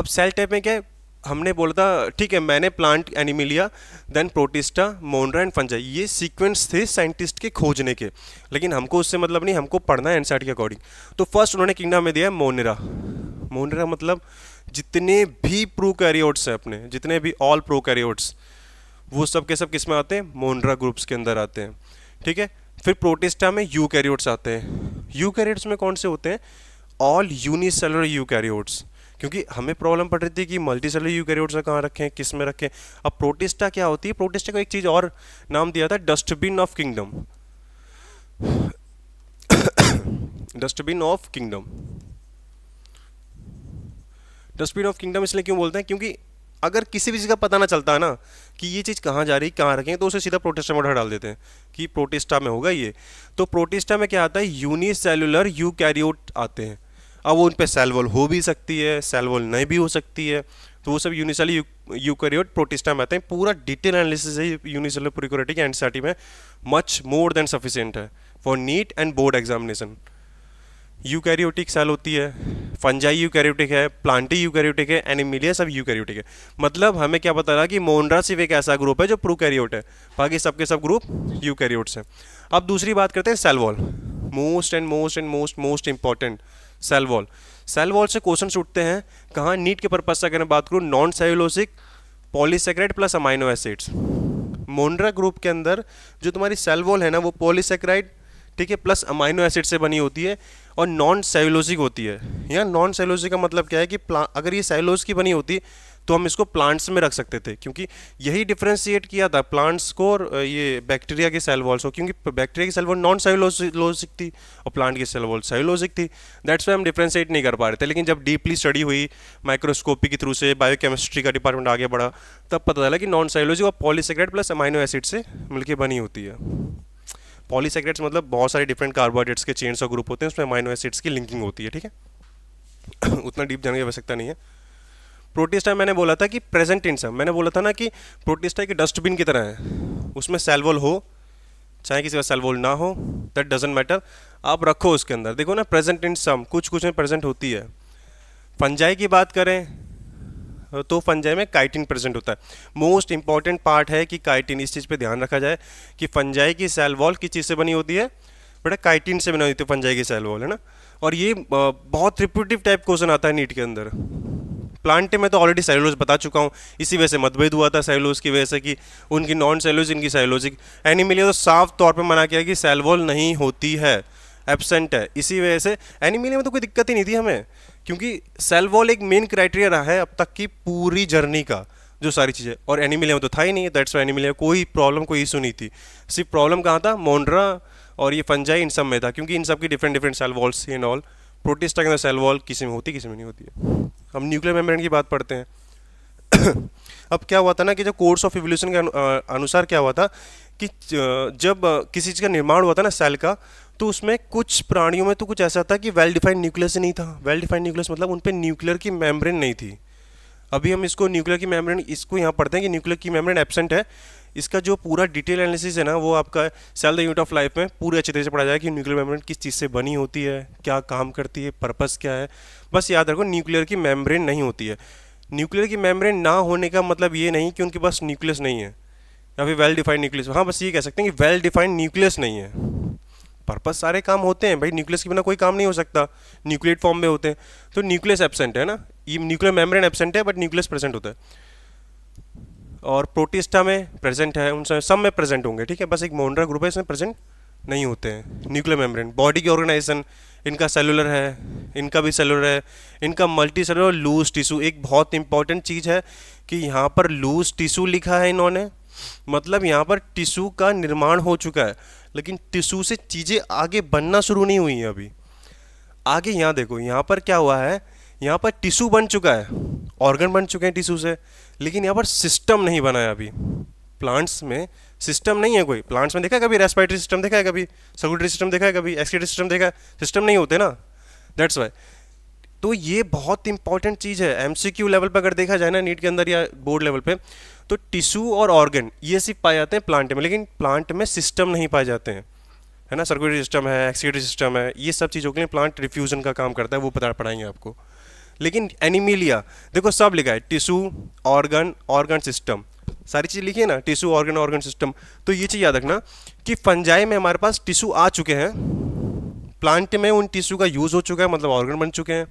अब सेल टाइप में क्या है हमने बोला था ठीक है मैंने plant Animalia then Protista Monera and fungi ये सीक्वेंस थे साइंटिस्ट के खोजने के लेकिन हमको उससे मतलब नहीं हमको पढ़ना है एनसाइट के अकॉर्डिंग तो फर्स्ट उन्होंने किंगडम में दिया है मोनरा मोनरा मतलब जितने भी प्रो कैरियोट्स हैं अपने जितने भी ऑल प्रो कैरियोट्स वो सब के सब किस में आते हैं मोनरा ग्रुप्स के अंदर आते हैं ठीक है फिर प्रोटिस्टा में यू कैरियोट्स आते हैं यू कैरियोट्स में कौन से होते हैं ऑल यूनिसेलर यू कैरियोट्स क्योंकि हमें प्रॉब्लम पड़ रही थी कि मल्टी सेलर यूकैरियोट्स कहाँ रखें किस में रखें अब प्रोटेस्टा क्या होती है प्रोटेस्टा का एक चीज़ और नाम दिया था dustbin of kingdom dustbin of kingdom dustbin of kingdom इसलिए क्यों बोलते हैं क्योंकि अगर किसी भी चीज़ का पता ना चलता है ना कि ये चीज़ कहाँ जा रही है कहाँ रखेंगे तो उसे सीधा प्रोटेस्टा में उठा डाल देते हैं कि प्रोटेस्टा में होगा ये तो प्रोटेस्टा में क्या आता है यूनिसेलुलर यू आते हैं अब वो उन पर सेल वॉल हो भी सकती है सेल वॉल नहीं भी हो सकती है तो वो सब यूनिसेल यूकोरियोट प्रोटिस्टा में आते हैं पूरा डिटेल एनालिसिस है यूनिसेल प्रिकोरेटिक एंटीसाटी में मच मोर देन सफिशियंट है for NEET and board examination eukaryotic cell होती है फंजाई यूकैरियोटिक है प्लांटी यूकैरियोटिक है एनिमिलिया सब यूकैरियोटिक है मतलब हमें क्या पता रहा कि मोनरा सिर्फ एक ऐसा ग्रुप है जो प्रोकैरियोट है बाकी सबके सब ग्रुप यूकैरियोट्स हैं अब दूसरी बात करते हैं cell wall most and most and most most important cell wall cell wall से क्वेश्चन उठते हैं कहाँ नीट के पर्पज से अगर मैं बात करूँ non cellulosic polysaccharide plus amino acids Monera group के अंदर जो तुम्हारी सेल वॉल है ना वो पॉलीसेक्राइड ठीक है प्लस अमाइनो एसिड से बनी होती है और नॉन सेलुलोसिक होती है यहाँ नॉन सेलुलोसिक का मतलब क्या है कि अगर ये सेलुलोज की बनी होती तो हम इसको प्लांट्स में रख सकते थे क्योंकि यही डिफ्रेंशिएट किया था प्लांट्स को और ये बैक्टीरिया के सेल वॉल्स को क्योंकि बैक्टीरिया की सेल वॉल नॉन सेलुलोजिक थी और प्लांट की सेल वॉल सेलुलोजिक थी दैट्स वाई हम डिफ्रेंशिएट नहीं कर पा रहे थे लेकिन जब डीपली स्टडी हुई माइक्रोस्कोपी के थ्रू से बायोकेमिस्ट्री का डिपार्टमेंट आगे बढ़ा तब पता चला कि नॉन सेलुलोजिक और पॉलीसेक्रेट प्लस अमाइनो एसिड से मिलकर बनी होती है पॉलीसेक्रेट्स मतलब बहुत सारे डिफरेंट कार्बोहाइड्रेट्स के चेन्स और ग्रुप होते हैं उसमें अमाइनो एसिड्स की लिंकिंग होती है ठीक है *coughs* उतना डीप जाने की आवश्यकता नहीं है प्रोटिस्टा मैंने बोला था कि प्रेजेंट इन सब मैंने बोला था ना कि प्रोटिस्टा की डस्टबिन की तरह है उसमें सेल्वोल हो चाहे किसी का सेल्वोल ना हो दैट डजेंट मैटर आप रखो उसके अंदर देखो ना प्रेजेंट इन सम कुछ कुछ में प्रेजेंट होती है फंजाई की बात करें तो फंजाई में काइटिन प्रेजेंट होता है मोस्ट इंपॉर्टेंट पार्ट है कि काइटिन इस चीज़ पे ध्यान रखा जाए कि फंजाई की सेल वॉल किस चीज़ से बनी होती है बेटा काइटिन से बनी होती है फंजाई की सेल वॉल है ना और ये बहुत रिपोर्टिव टाइप क्वेश्चन आता है नीट के अंदर प्लांट में तो ऑलरेडी सेलुलोज बता चुका हूँ इसी वजह से मतभेद हुआ था सेलुलोज की वजह से कि उनकी नॉन सेलुलोज इनकी सेलुलोजिक एनिमिलिया तो साफ तौर पर मना किया कि सेलवॉल नहीं होती है एबसेंट है इसी वजह से एनिमिलिया में तो कोई दिक्कत ही नहीं थी हमें क्योंकि सेलवॉल एक मेन क्राइटेरिया रहा है अब तक की पूरी जर्नी का जो सारी चीज़ें और एनिमिलिया में तो था ही नहीं दैट्स वाई एनिमिलिया कोई प्रॉब्लम कोई इशू नहीं थी सिर्फ प्रॉब्लम कहाँ था मोन्ड्रा और ये फंजाई इन सब में था क्योंकि इन सब की different different cell walls in all Protista के अंदर सेल वॉल किसी में होती किसी में नहीं होती है हम न्यूक्लियर मेम्ब्रेन की बात पढ़ते हैं *coughs* अब क्या हुआ था ना कि जो कोर्स ऑफ एवोल्यूशन के अनुसार क्या हुआ था कि जब किसी चीज़ का निर्माण हुआ था ना सेल का तो उसमें कुछ प्राणियों में तो कुछ ऐसा था कि वेल डिफाइंड न्यूक्लियस नहीं था वेल डिफाइंड न्यूक्लियस मतलब उन पर न्यूक्लियर की मेम्ब्रेन नहीं थी अभी हम इसको न्यूक्लियर की मेम्ब्रेन इसको यहाँ पढ़ते हैं कि न्यूक्लियर की मेम्ब्रेन एबसेंट है इसका जो पूरा डिटेल एनालिसिस है ना वो आपका cell the unit of life में पूरे अच्छे तरीके से पढ़ा जाए कि न्यूक्लियर मेम्ब्रेन किस चीज़ से बनी होती है क्या काम करती है पर्पस क्या है बस याद रखो न्यूक्लियर की मेम्ब्रेन नहीं होती है न्यूक्लियर की मेम्ब्रेन ना होने का मतलब ये नहीं कि उनके पास न्यूक्लियस नहीं है या फिर वेल डिफाइंड न्यूक्लियस हाँ बस ये कह सकते हैं कि वेल डिफाइंड न्यूक्लियस नहीं है पर्पस सारे काम होते हैं भाई न्यूक्लियस के बिना कोई काम नहीं हो सकता न्यूक्लियट फॉर्म में होते हैं तो न्यूक्लियस एबसेंट है ना ये न्यूक्लियर मेम्ब्रेन एबसेंट है बट न्यूक्लियस प्रेजेंट होता है और प्रोटिस्टा में प्रेजेंट है उन सब में प्रेजेंट होंगे ठीक है बस एक मोन्ड्रा ग्रुप है इसमें प्रेजेंट नहीं होते हैं न्यूक्लियर मेम्ब्रेन बॉडी की ऑर्गेनाइजेशन इनका सेलुलर है इनका भी सेलुलर है इनका मल्टी सेलुलर लूज टिशू एक बहुत इंपॉर्टेंट चीज़ है कि यहाँ पर लूज टिशू लिखा है इन्होंने मतलब यहाँ पर टिशू का निर्माण हो चुका है लेकिन टिशू से चीज़ें आगे बनना शुरू नहीं हुई हैं अभी आगे यहाँ देखो यहाँ पर क्या हुआ है यहाँ पर टिशू बन चुका है ऑर्गन बन चुके हैं टिशू से लेकिन यहाँ पर सिस्टम नहीं बना है अभी प्लांट्स में सिस्टम नहीं है कोई प्लांट्स में देखा है कभी रेस्पिरेटरी सिस्टम देखा है कभी सर्कुलटरी सिस्टम देखा है कभी एक्सक्रेटरी सिस्टम देखा है सिस्टम नहीं होते ना दैट्स वाई तो ये बहुत इंपॉर्टेंट चीज़ है एम लेवल पर अगर देखा जाए ना नीट के अंदर या बोर्ड लेवल पर तो टिश्यू और ऑर्गन ये सिर्फ पाए जाते हैं प्लांट में लेकिन प्लांट में सिस्टम नहीं पाए जाते हैं है ना सर्कुलटरी सिस्टम है एक्सीटरी सिस्टम है ये सब चीज़ों के लिए प्लांट रिफ्यूजन का काम करता है वो पता पढ़ाएंगे आपको लेकिन एनिमिलिया देखो सब लिखा है टिशू ऑर्गन ऑर्गन सिस्टम सारी चीज़ लिखी है ना टिशू ऑर्गन ऑर्गन सिस्टम तो ये चीज़ याद रखना कि फंजाई में हमारे पास टिशू आ चुके हैं प्लांट में उन टिशू का यूज़ हो चुका है मतलब ऑर्गन बन चुके हैं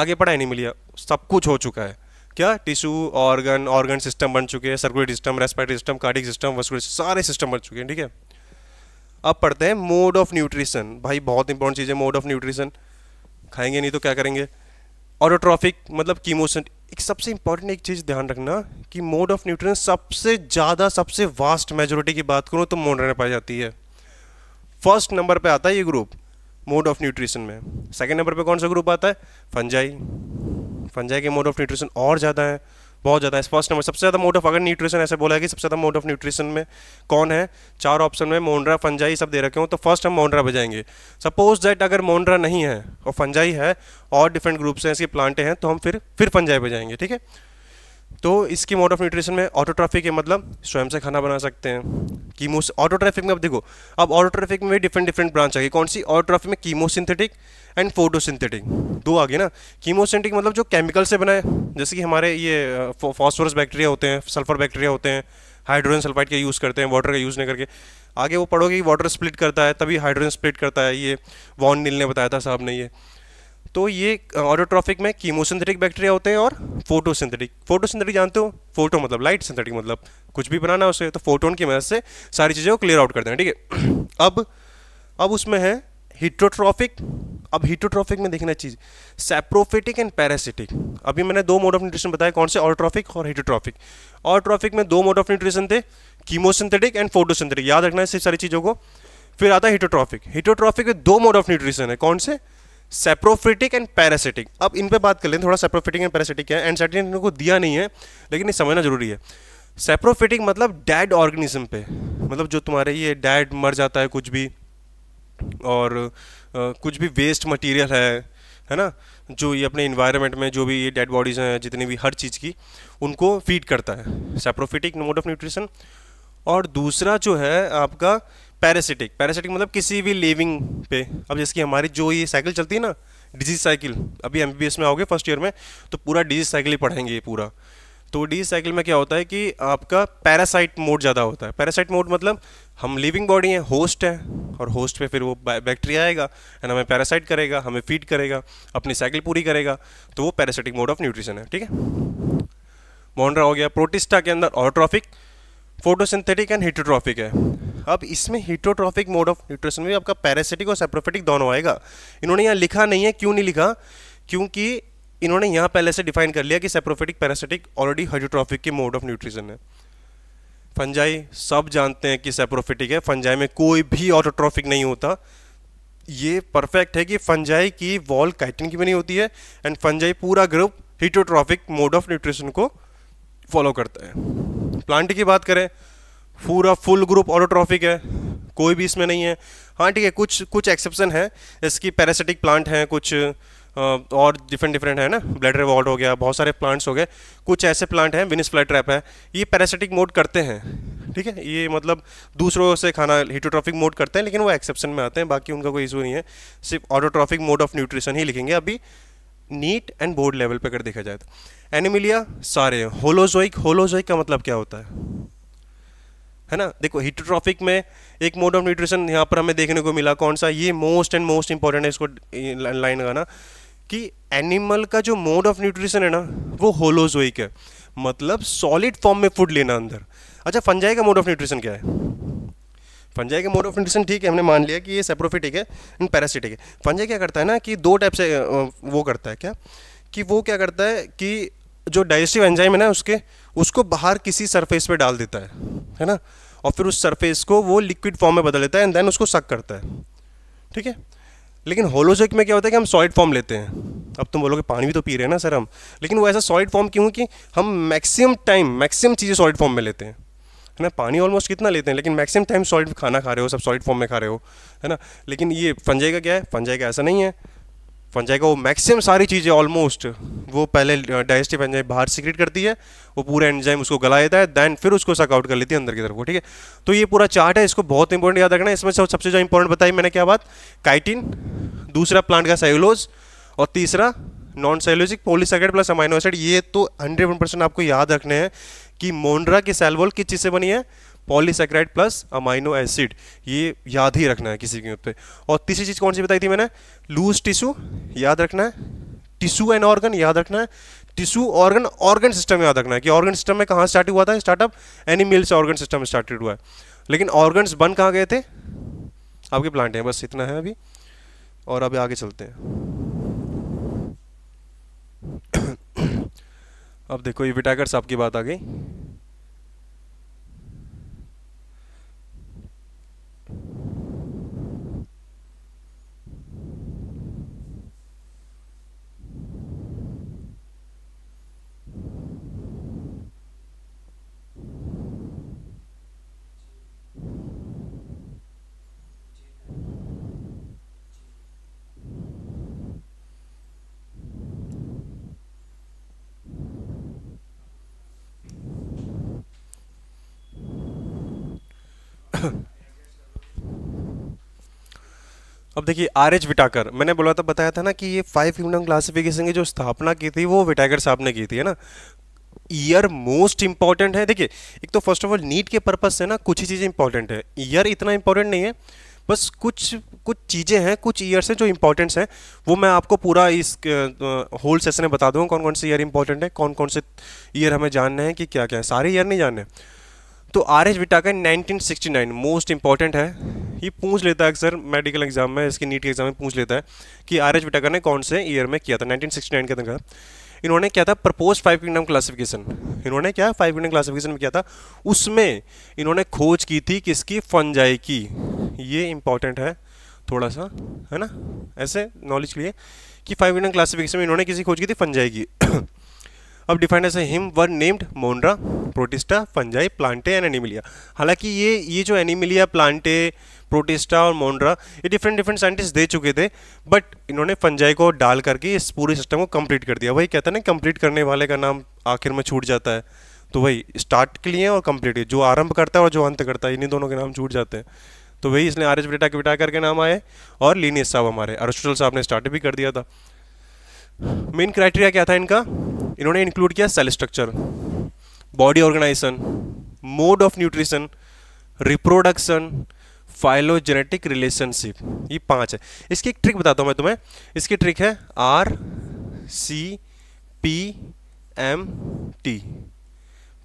आगे पढ़ा एनिमिलिया सब कुछ हो चुका है क्या टिशू ऑर्गन ऑर्गन सिस्टम बन चुके हैं circular system respiratory system cardiac system vascular सारे सिस्टम बन चुके हैं ठीक है अब पढ़ते हैं मोड ऑफ न्यूट्रिशन भाई बहुत इंपॉर्टेंट चीज़ है मोड ऑफ न्यूट्रिशन खाएंगे नहीं तो क्या करेंगे ऑटोट्रॉफिक मतलब कीमोसेंट एक सबसे इंपॉर्टेंट एक चीज़ ध्यान रखना कि मोड ऑफ न्यूट्रिएंट सबसे ज़्यादा सबसे वास्ट मेजोरिटी की बात करूँ तो मोडर में पाई जाती है फर्स्ट नंबर पे आता है ये ग्रुप मोड ऑफ न्यूट्रिशन में सेकेंड नंबर पे कौन सा ग्रुप आता है फंजाई फंजाई के मोड ऑफ न्यूट्रिशन और ज़्यादा है बहुत ज़्यादा है फर्स्ट नंबर सबसे ज़्यादा मोड ऑफ अगर न्यूट्रिशन ऐसे बोला है कि सबसे ज़्यादा मोड ऑफ न्यूट्रिशन में कौन है चार ऑप्शन में मोन्ड्रा फंजाई सब दे रखे हो तो फर्स्ट हम मोन्ड्रा बजाएंगे सपोज दैट अगर मोन्ड्रा नहीं है और फंजाई है और डिफरेंट ग्रुप्स हैं ऐसे प्लांटें हैं तो हम फिर फिर फंजाई बजाएंगे ठीक है तो इसकी मोड ऑफ न्यूट्रिशन में ऑटोट्रॉफिक है मतलब स्वयं से खाना बना सकते हैं कीमोस ऑटोट्रॉफिक में अब देखो अब ऑटोट्रॉफिक में भी डिफरेंट डिफरेंट ब्रांच आ गई कौन सी ऑटोट्रॉफिक में कीमोसिंथेटिक एंड फोटोसिंथेटिक दो आ गए ना कीमोसिंथेटिक मतलब जो केमिकल से बनाए जैसे कि हमारे ये फॉस्फोरस uh, बैक्टीरिया होते हैं सल्फर बैक्टीरिया होते हैं हाइड्रोजन सल्फाइड का यूज़ करते हैं वाटर का यूज़ नहीं करके आगे वो पढ़ोगे कि वाटर स्प्लिट करता है तभी हाइड्रोजन स्प्लिट करता है ये वॉन नील ने बताया था साहब ने ये तो ये ऑटोट्रॉफिक में कीमोसिंथेटिक बैक्टीरिया होते हैं और फोटोसिंथेटिक फोटोसिंथेटिक जानते हो फोटो मतलब लाइट सिंथेटिक मतलब कुछ भी बनाना उसे तो फोटोन की मदद से सारी चीजें को क्लियर आउट करते हैं ठीक है *clears throat* अब अब उसमें है हिटोट्रॉफिक अब हिटोट्रॉफिक में देखना चीज़ सेप्रोफिटिक एंड पैरासिटिक अभी मैंने दो मोड ऑफ न्यूट्रिशन बताया कौन से ऑटोट्रॉफिक और हिटोट्रॉफिक ऑटोट्रॉफिक में दो मोड ऑफ न्यूट्रिशन थे कीमोसिंथेटिक एंड फोटोसिंथेटिक याद रखना है सिर्फ सारी चीज़ों को फिर आता है हिटोट्रॉफिक हिटोट्रॉफिक में दो मोड ऑफ न्यूट्रिशन है कौन से सेप्रोफिटिक एंड पैरासिटिक अब इन पे बात कर लें थोड़ा सेप्रोफिटिक एंड पैरासिटिक क्या है एंड इनको दिया नहीं है लेकिन ये समझना जरूरी है सेप्रोफिटिक मतलब डैड ऑर्गेनिज्म पे मतलब जो तुम्हारे ये डैड मर जाता है कुछ भी और आ, कुछ भी वेस्ट मटेरियल है है ना जो ये अपने इन्वायरमेंट में जो भी ये डेड बॉडीज हैं जितनी भी हर चीज़ की उनको फीड करता है सेप्रोफिटिक मोड ऑफ न्यूट्रिशन और दूसरा जो है आपका पैरासिटिक पैरासिटिक मतलब किसी भी लिविंग पे अब जैसे कि हमारी जो ये साइकिल चलती है ना डिजीज साइकिल अभी एम में आओगे फर्स्ट ईयर में तो पूरा डिजीज साइकिल ही पढ़ेंगे ये पूरा तो डिजीज साइकिल में क्या होता है कि आपका पैरासाइट मोड ज़्यादा होता है पैरासाइट मोड मतलब हम लिविंग बॉडी हैं होस्ट है और होस्ट पे फिर वो बैक्टीरिया आएगा एंड हमें पैरासाइट करेगा हमें फीड करेगा अपनी साइकिल पूरी करेगा तो वो पैरासाइटिक मोड ऑफ न्यूट्रिशन है ठीक है मॉन्ड्रा हो गया प्रोटिस्टा के अंदर ऑटोट्रॉफिक फोटोसिंथेटिक एंड हीटोट्रॉफिक है अब इसमें हीटोट्रॉफिक मोड ऑफ न्यूट्रिशन में आपका पैरासिटिक और सेप्रोफेटिक दोनों आएगा इन्होंने यहाँ लिखा नहीं है क्यों नहीं लिखा क्योंकि इन्होंने यहाँ पहले से डिफाइन कर लिया कि सेप्रोफेटिक पैरासिटिक ऑलरेडी हाइड्रोट्रॉफिक के मोड ऑफ न्यूट्रिशन है फंजाई सब जानते हैं कि सेप्रोफेटिक है फंजाई में कोई भी ऑटोट्रॉफिक नहीं होता ये परफेक्ट है कि फंजाई की वॉल काइटिन की बनी होती है एंड फंजाई पूरा group heterotrophic mode of nutrition को फॉलो करता है प्लांट की बात करें पूरा फुल ग्रुप ऑटोट्रॉफिक है कोई भी इसमें नहीं है हाँ ठीक है कुछ कुछ एक्सेप्शन है इसकी पैरासिटिक प्लांट हैं कुछ और डिफरेंट डिफरेंट है ना ब्लड रिवॉल्ट हो गया बहुत सारे प्लांट्स हो गए कुछ ऐसे प्लांट हैं विनिस फ्लाई ट्रैप है ये पैरासिटिक मोड करते हैं ठीक है ये मतलब दूसरों से खाना हीटोट्रॉफिक मोड करते हैं लेकिन वो एक्सेप्शन में आते हैं बाकी उनका कोई इशू नहीं है सिर्फ ऑटोट्रॉफिक मोड ऑफ न्यूट्रिशन ही लिखेंगे अभी नीट एंड बोर्ड लेवल पर अगर देखा जाए तो एनिमिलिया सारे होलोजोइक होलोजोइक का मतलब क्या होता है है ना देखो हिटोट्रॉफिक में एक मोड ऑफ न्यूट्रिशन यहाँ पर हमें देखने को मिला कौन सा ये मोस्ट एंड मोस्ट इंपॉर्टेंट है इसको लाइन लगाना कि एनिमल का जो मोड ऑफ न्यूट्रिशन है ना वो होलोजोइक है मतलब सॉलिड फॉर्म में फूड लेना अंदर अच्छा फंजाई का मोड ऑफ न्यूट्रिशन क्या है फंजाई का मोड ऑफ न्यूट्रिशन ठीक है हमने मान लिया कि ये सेप्रोफिटिक है एंड पैरासिटिक है फंजाई क्या करता है ना कि दो टाइप से वो करता है क्या कि वो क्या करता है कि जो डाइजेस्टिव एंजाइम है ना उसके उसको बाहर किसी सरफेस पे डाल देता है है ना और फिर उस सरफेस को वो लिक्विड फॉर्म में बदल देता है एंड देन उसको सक करता है ठीक है लेकिन होलोजेक में क्या होता है कि हम सॉलिड फॉर्म लेते हैं अब तुम बोलोगे पानी भी तो पी रहे हैं ना सर हम लेकिन वो ऐसा सॉलिड फॉर्म क्यों कि हम मैक्सिमम टाइम मैक्सिमम चीज़ें सॉलिड फॉर्म में लेते हैं है ना पानी ऑलमोस्ट कितना लेते हैं लेकिन मैक्सिमम टाइम सॉलिड खाना खा रहे हो सब सॉलिड फॉर्म में खा रहे हो है ना लेकिन ये फंजाई का क्या है फंजाई का ऐसा नहीं है बन जाएगा वो मैक्सिमम सारी चीज़ें ऑलमोस्ट वो पहले डाइजेस्टिव एंजाइम बाहर सिक्रेट करती है वो पूरा एंजाइम उसको गला देता है देन फिर उसको सकआउट कर लेती है अंदर की तरफ को ठीक है तो ये पूरा चार्ट है इसको बहुत इंपॉर्टेंट याद रखना है इसमें सब सबसे ज़्यादा इंपॉर्टेंट बताई मैंने क्या बात काइटिन दूसरा प्लांट का सेलुलोज और तीसरा non cellulosic polysaccharide plus amino acid ये तो हंड्रेड आपको याद रखने हैं कि मोन्ड्रा की सेलवॉल किस चीज़ से बनी है पॉलीसेक्राइड प्लस अमाइनो एसिड ये याद ही रखना है किसी के ऊपर और तीसरी चीज़ कौन सी बताई थी मैंने लूज टिश्यू याद रखना है टिश्यू एंड ऑर्गन याद रखना है टिश्यू ऑर्गन ऑर्गन सिस्टम याद रखना है कि ऑर्गन सिस्टम में कहाँ स्टार्ट हुआ था स्टार्टअप एनिमल से ऑर्गन सिस्टम स्टार्टेड हुआ है लेकिन ऑर्गन्स बन कहाँ गए थे आपके प्लांट हैं बस इतना है अभी और अभी आगे चलते हैं *coughs* अब देखो ये विटागर्स आपकी बात आ गई देखिए आर एच विटाकर मैंने बोला था बताया था ना कि ये फाइव किंगडम क्लासिफिकेशन की जो स्थापना की थी वो विटाकर साहब ने की थी है ना ईयर मोस्ट इंपॉर्टेंट है देखिए एक तो फर्स्ट ऑफ ऑल नीट के पर्पज से ना कुछ ही चीज़ें इंपॉर्टेंट है ईयर इतना इंपॉर्टेंट नहीं है बस कुछ कुछ चीज़ें हैं कुछ ईयर्स हैं जो इंपॉर्टेंट्स हैं वो मैं आपको पूरा इस होल सेशन में बता दूँगा कौन कौन से ईयर इंपॉर्टेंट है कौन कौन से ईयर हमें जानने हैं कि क्या क्या है सारे ईयर नहीं जानने हैं तो आर एच बिटाका nineteen sixty nine most important है ये पूछ लेता है अक्सर मेडिकल एग्जाम में इसकी नीट के एग्जाम में पूछ लेता है कि आर एच बिटाका ने कौन से ईयर में किया था 1969 के अंदर इन्होंने क्या था प्रपोज फाइव किंगडम क्लासिफिकेशन इन्होंने क्या फाइव किंगडम क्लासिफिकेशन में किया था उसमें इन्होंने खोज की थी किसकी फंजाई की ये इंपॉर्टेंट है थोड़ा सा है ना ऐसे नॉलेज के लिए कि फाइव किंगडम क्लासिफिकेशन में इन्होंने किसी खोज की थी फंजाई की अब डिफाइंड एज ए हिम वर named Monera Protista fungi Plantae and Animalia हालांकि ये ये जो एनिमिलिया प्लांटे प्रोटिस्टा और मोन्ड्रा ये डिफरेंट डिफरेंट साइंटिस्ट दे चुके थे बट इन्होंने फंजाई को डाल करके इस पूरे सिस्टम को कंप्लीट कर दिया वही कहता है ना कंप्लीट करने वाले का नाम आखिर में छूट जाता है तो वही स्टार्ट के लिए और कंप्लीट जो आरंभ करता है और जो अंत करता है इन्हीं दोनों के नाम छूट जाते हैं तो वही इसने आर एच बेटा के बिटा करके नाम आए और लीनियस साहब हमारे अरिस्टोटल साहब ने स्टार्ट भी कर दिया था मेन क्राइटेरिया क्या था इनका इन्होंने इंक्लूड किया cell structure body organisation mode of nutrition reproduction phylogenetic relationship ये पांच है इसकी एक ट्रिक बताता हूँ मैं तुम्हें इसकी ट्रिक है R C P M T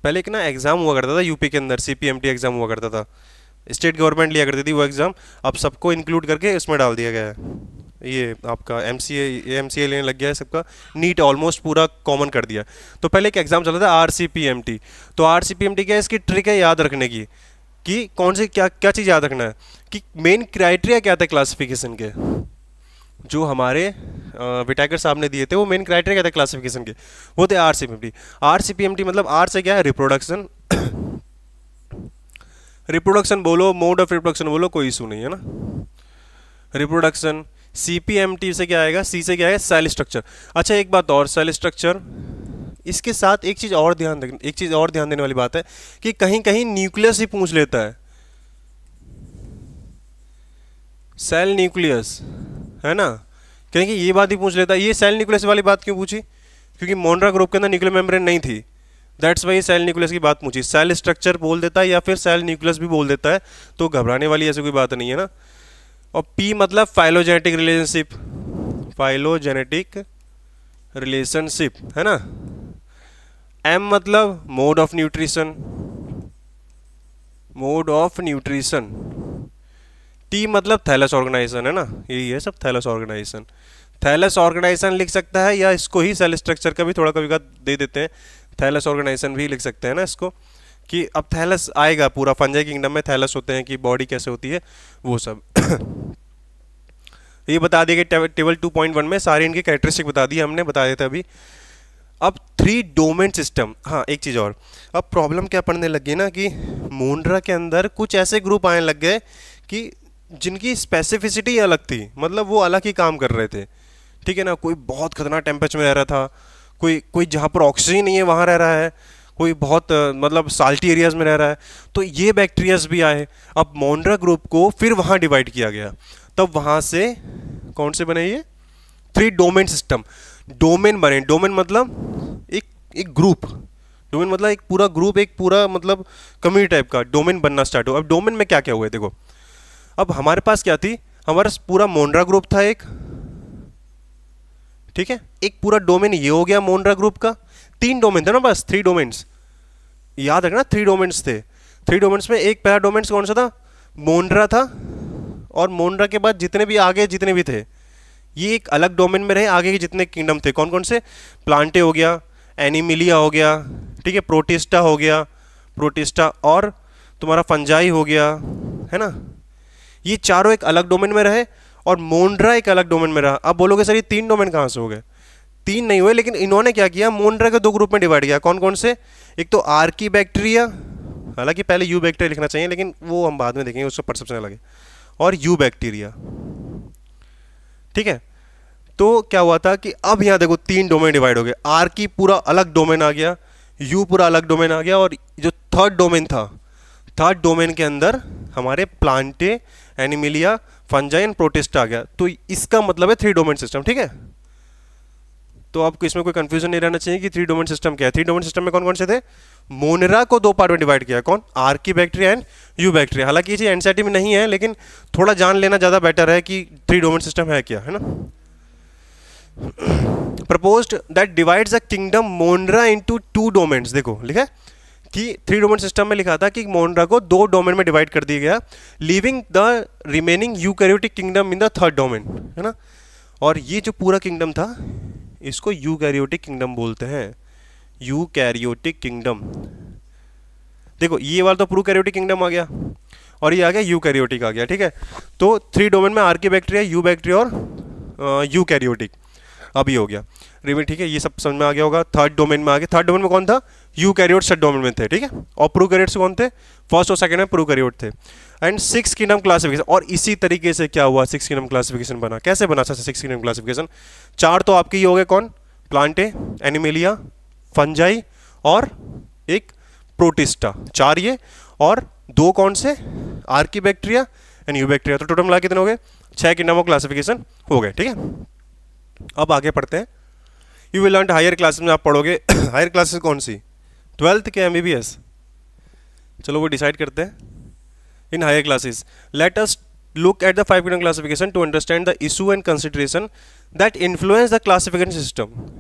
पहले एक ना एग्ज़ाम हुआ करता था यूपी के अंदर C P M T exam हुआ करता था स्टेट गवर्नमेंट लिया करती थी वो एग्ज़ाम अब सबको इंक्लूड करके इसमें डाल दिया गया है ये आपका एम सी एम सी ए लेने लग गया है सबका नीट ऑलमोस्ट पूरा कॉमन कर दिया तो पहले एक एग्जाम चला था R C P M T तो R C P M T क्या है इसकी ट्रिक है याद रखने की कि कौन सी क्या क्या चीज़ याद रखना है कि मेन क्राइटेरिया क्या था क्लासिफिकेशन के जो हमारे विटाकर साहब ने दिए थे वो मेन क्राइटेरिया क्या था क्लासिफिकेशन के वो थे R C P M T R C P M T मतलब आर से क्या है रिप्रोडक्शन रिप्रोडक्शन *coughs* बोलो मोड ऑफ रिप्रोडक्शन बोलो कोई इशू नहीं है ना reproduction C P M T से क्या आएगा सी से क्या आएगा सेल स्ट्रक्चर अच्छा एक बात और सेल स्ट्रक्चर इसके साथ एक चीज़ और ध्यान एक चीज़ और ध्यान देने वाली बात है कि कहीं कहीं न्यूक्लियस ही पूछ लेता है सेल न्यूक्लियस है ना कहीं ये बात ही पूछ लेता है ये सेल न्यूक्लियस वाली बात क्यों पूछी क्योंकि मोन्ड्रा ग्रुप के अंदर न्यूक्लियर मेम्ब्रेन नहीं थी दैट्स वाई सेल न्यूक्लियस की बात पूछी सेल स्ट्रक्चर बोल देता है या फिर सेल न्यूक्लियस भी बोल देता है तो घबराने वाली ऐसी कोई बात नहीं है ना और पी मतलब फाइलोजेनेटिक रिलेशनशिप फाइलोजेनेटिक रिलेशनशिप है ना एम मतलब mode of nutrition mode of nutrition T मतलब थैलस ऑर्गेनाइजेशन है ना यही है सब थैलस ऑर्गेनाइजेशन थैलस ऑर्गेनाइजेशन लिख सकता है या इसको ही सेल स्ट्रक्चर का भी थोड़ा कभी का दे देते हैं थैलस ऑर्गेनाइजेशन भी लिख सकते हैं ना इसको कि अब थैलस आएगा पूरा फंजाई किंगडम में थैलस होते हैं कि बॉडी कैसे होती है वो सब *coughs* ये बता दिया कि टेबल टू पॉइंट वन में सारे इनके कैरेक्टरिस्टिक बता दिए हमने बता दिया था अभी अब थ्री डोमेन सिस्टम हाँ एक चीज़ और अब प्रॉब्लम क्या पड़ने लगी ना कि मोन्ड्रा के अंदर कुछ ऐसे ग्रुप आने लग गए कि जिनकी स्पेसिफिसिटी अलग थी मतलब वो अलग ही काम कर रहे थे ठीक है ना कोई बहुत खतरनाक टेम्परेचर में रह रहा था कोई कोई जहाँ पर ऑक्सीजन नहीं है वहाँ रह रहा है कोई बहुत मतलब साल्टी एरियाज़ में रह रहा है तो ये बैक्टीरियाज भी आए अब मोन्ड्रा ग्रुप को फिर वहाँ डिवाइड किया गया तब वहाँ से कौन से बने ये थ्री डोमेन सिस्टम डोमेन बने डोमेन मतलब एक एक ग्रुप डोमेन मतलब एक पूरा ग्रुप एक पूरा मतलब कम्युनिटी टाइप का डोमेन बनना स्टार्ट हो अब डोमेन में क्या क्या हुआ है देखो अब हमारे पास क्या थी हमारा पूरा मोन्ड्रा ग्रुप था एक ठीक है एक पूरा डोमेन ये हो गया मोन्ड्रा ग्रुप का तीन डोमेन थे ना बस थ्री डोमेन्स याद रखना थ्री डोमेन्स थे थ्री डोमेन्स में एक पहला डोमेन्स कौन सा था मोन्ड्रा था और मोन्ड्रा के बाद जितने भी आगे जितने भी थे ये एक अलग डोमेन में रहे आगे के जितने किंगडम थे कौन कौन से प्लांटे हो गया एनिमिलिया हो गया ठीक है प्रोटिस्टा हो गया प्रोटिस्टा और तुम्हारा फंजाई हो गया है ना ये चारों एक अलग डोमेन में रहे और मोन्ड्रा एक अलग डोमेन में रहा अब बोलोगे सर ये तीन डोमेन कहाँ से हो गए तीन नहीं हुए लेकिन इन्होंने क्या किया मोन्ड्रा के दो ग्रुप में डिवाइड किया कौन कौन से एक तो आर्की बैक्टीरिया हालांकि पहले यू बैक्टीरिया लिखना चाहिए लेकिन वो हम बाद में देखेंगे उसका परसेप्शन अलग है और यू बैक्टीरिया ठीक है तो क्या हुआ था कि अब यहाँ देखो तीन डोमेन डिवाइड हो गए आर की पूरा अलग डोमेन आ गया यू पूरा अलग डोमेन आ गया और जो थर्ड डोमेन था थर्ड डोमेन के अंदर हमारे प्लांटे एनिमिलिया फंजाइन प्रोटेस्ट आ गया तो इसका मतलब है थ्री डोमेन सिस्टम ठीक है तो आपको इसमें कोई कंफ्यूजन नहीं रहना चाहिए कि थ्री डोमेन सिस्टम क्या है थ्री डोमेन सिस्टम में कौन कौन से थे मोनेरा को दो पार्ट में डिवाइड किया कौन आर की बैक्टीरिया एंड यू बैक्टीरिया हालांकि ये चीज़ एनसीआईटी में नहीं है लेकिन थोड़ा जान लेना ज़्यादा बेटर है कि थ्री डोमेन सिस्टम है क्या है ना propose that divide a kingdom Monera into two domains देखो लिखा है कि थ्री डोमेन सिस्टम में लिखा था कि मोनरा को दो डोमेन में डिवाइड कर दिया गया leaving the remaining eukaryotic kingdom in the third domain है ना और ये जो पूरा किंगडम था इसको कैरियोटिक किंगडम बोलते हैं कैरियोटिक किंगडम देखो ये वाला तो कैरियोटिक किंगडम आ गया और ये आ गया कैरियोटिक आ गया ठीक है तो थ्री डोमेन में archaebacteria eubacteria और यू कैरियोटिक अभी हो गया रिवी ठीक है ये सब समझ में आ गया होगा थर्ड डोमेन में आ गया थर्ड डोमेन में कौन था यू कैरियोट सेट डोमेन में थे ठीक है और प्रू कैरियोट्स कौन थे फर्स्ट और सेकंड में प्रू कैरियोट थे एंड सिक्स किंगडम क्लासिफिकेशन और इसी तरीके से क्या हुआ सिक्स किंगडम क्लासिफिकेशन बना कैसे बना सर सिक्स किंगडम क्लासिफिकेशन चार तो आपके ही हो गए कौन प्लांटे एनिमेलिया फंजाई और एक प्रोटिस्टा चार ये और दो कौन से archaebacteria and eubacteria तो टोटल मिला कितने हो गए छः किंगडम ऑफ क्लासिफिकेशन हो गए ठीक है अब आगे पढ़ते हैं you will learn higher classes में आप पढ़ोगे हायर *coughs* क्लासेस कौन सी ट्वेल्थ के एम चलो वो डिसाइड करते हैं in higher classes. Let us look at the five kingdom classification to understand the issue and consideration that influence the classification system.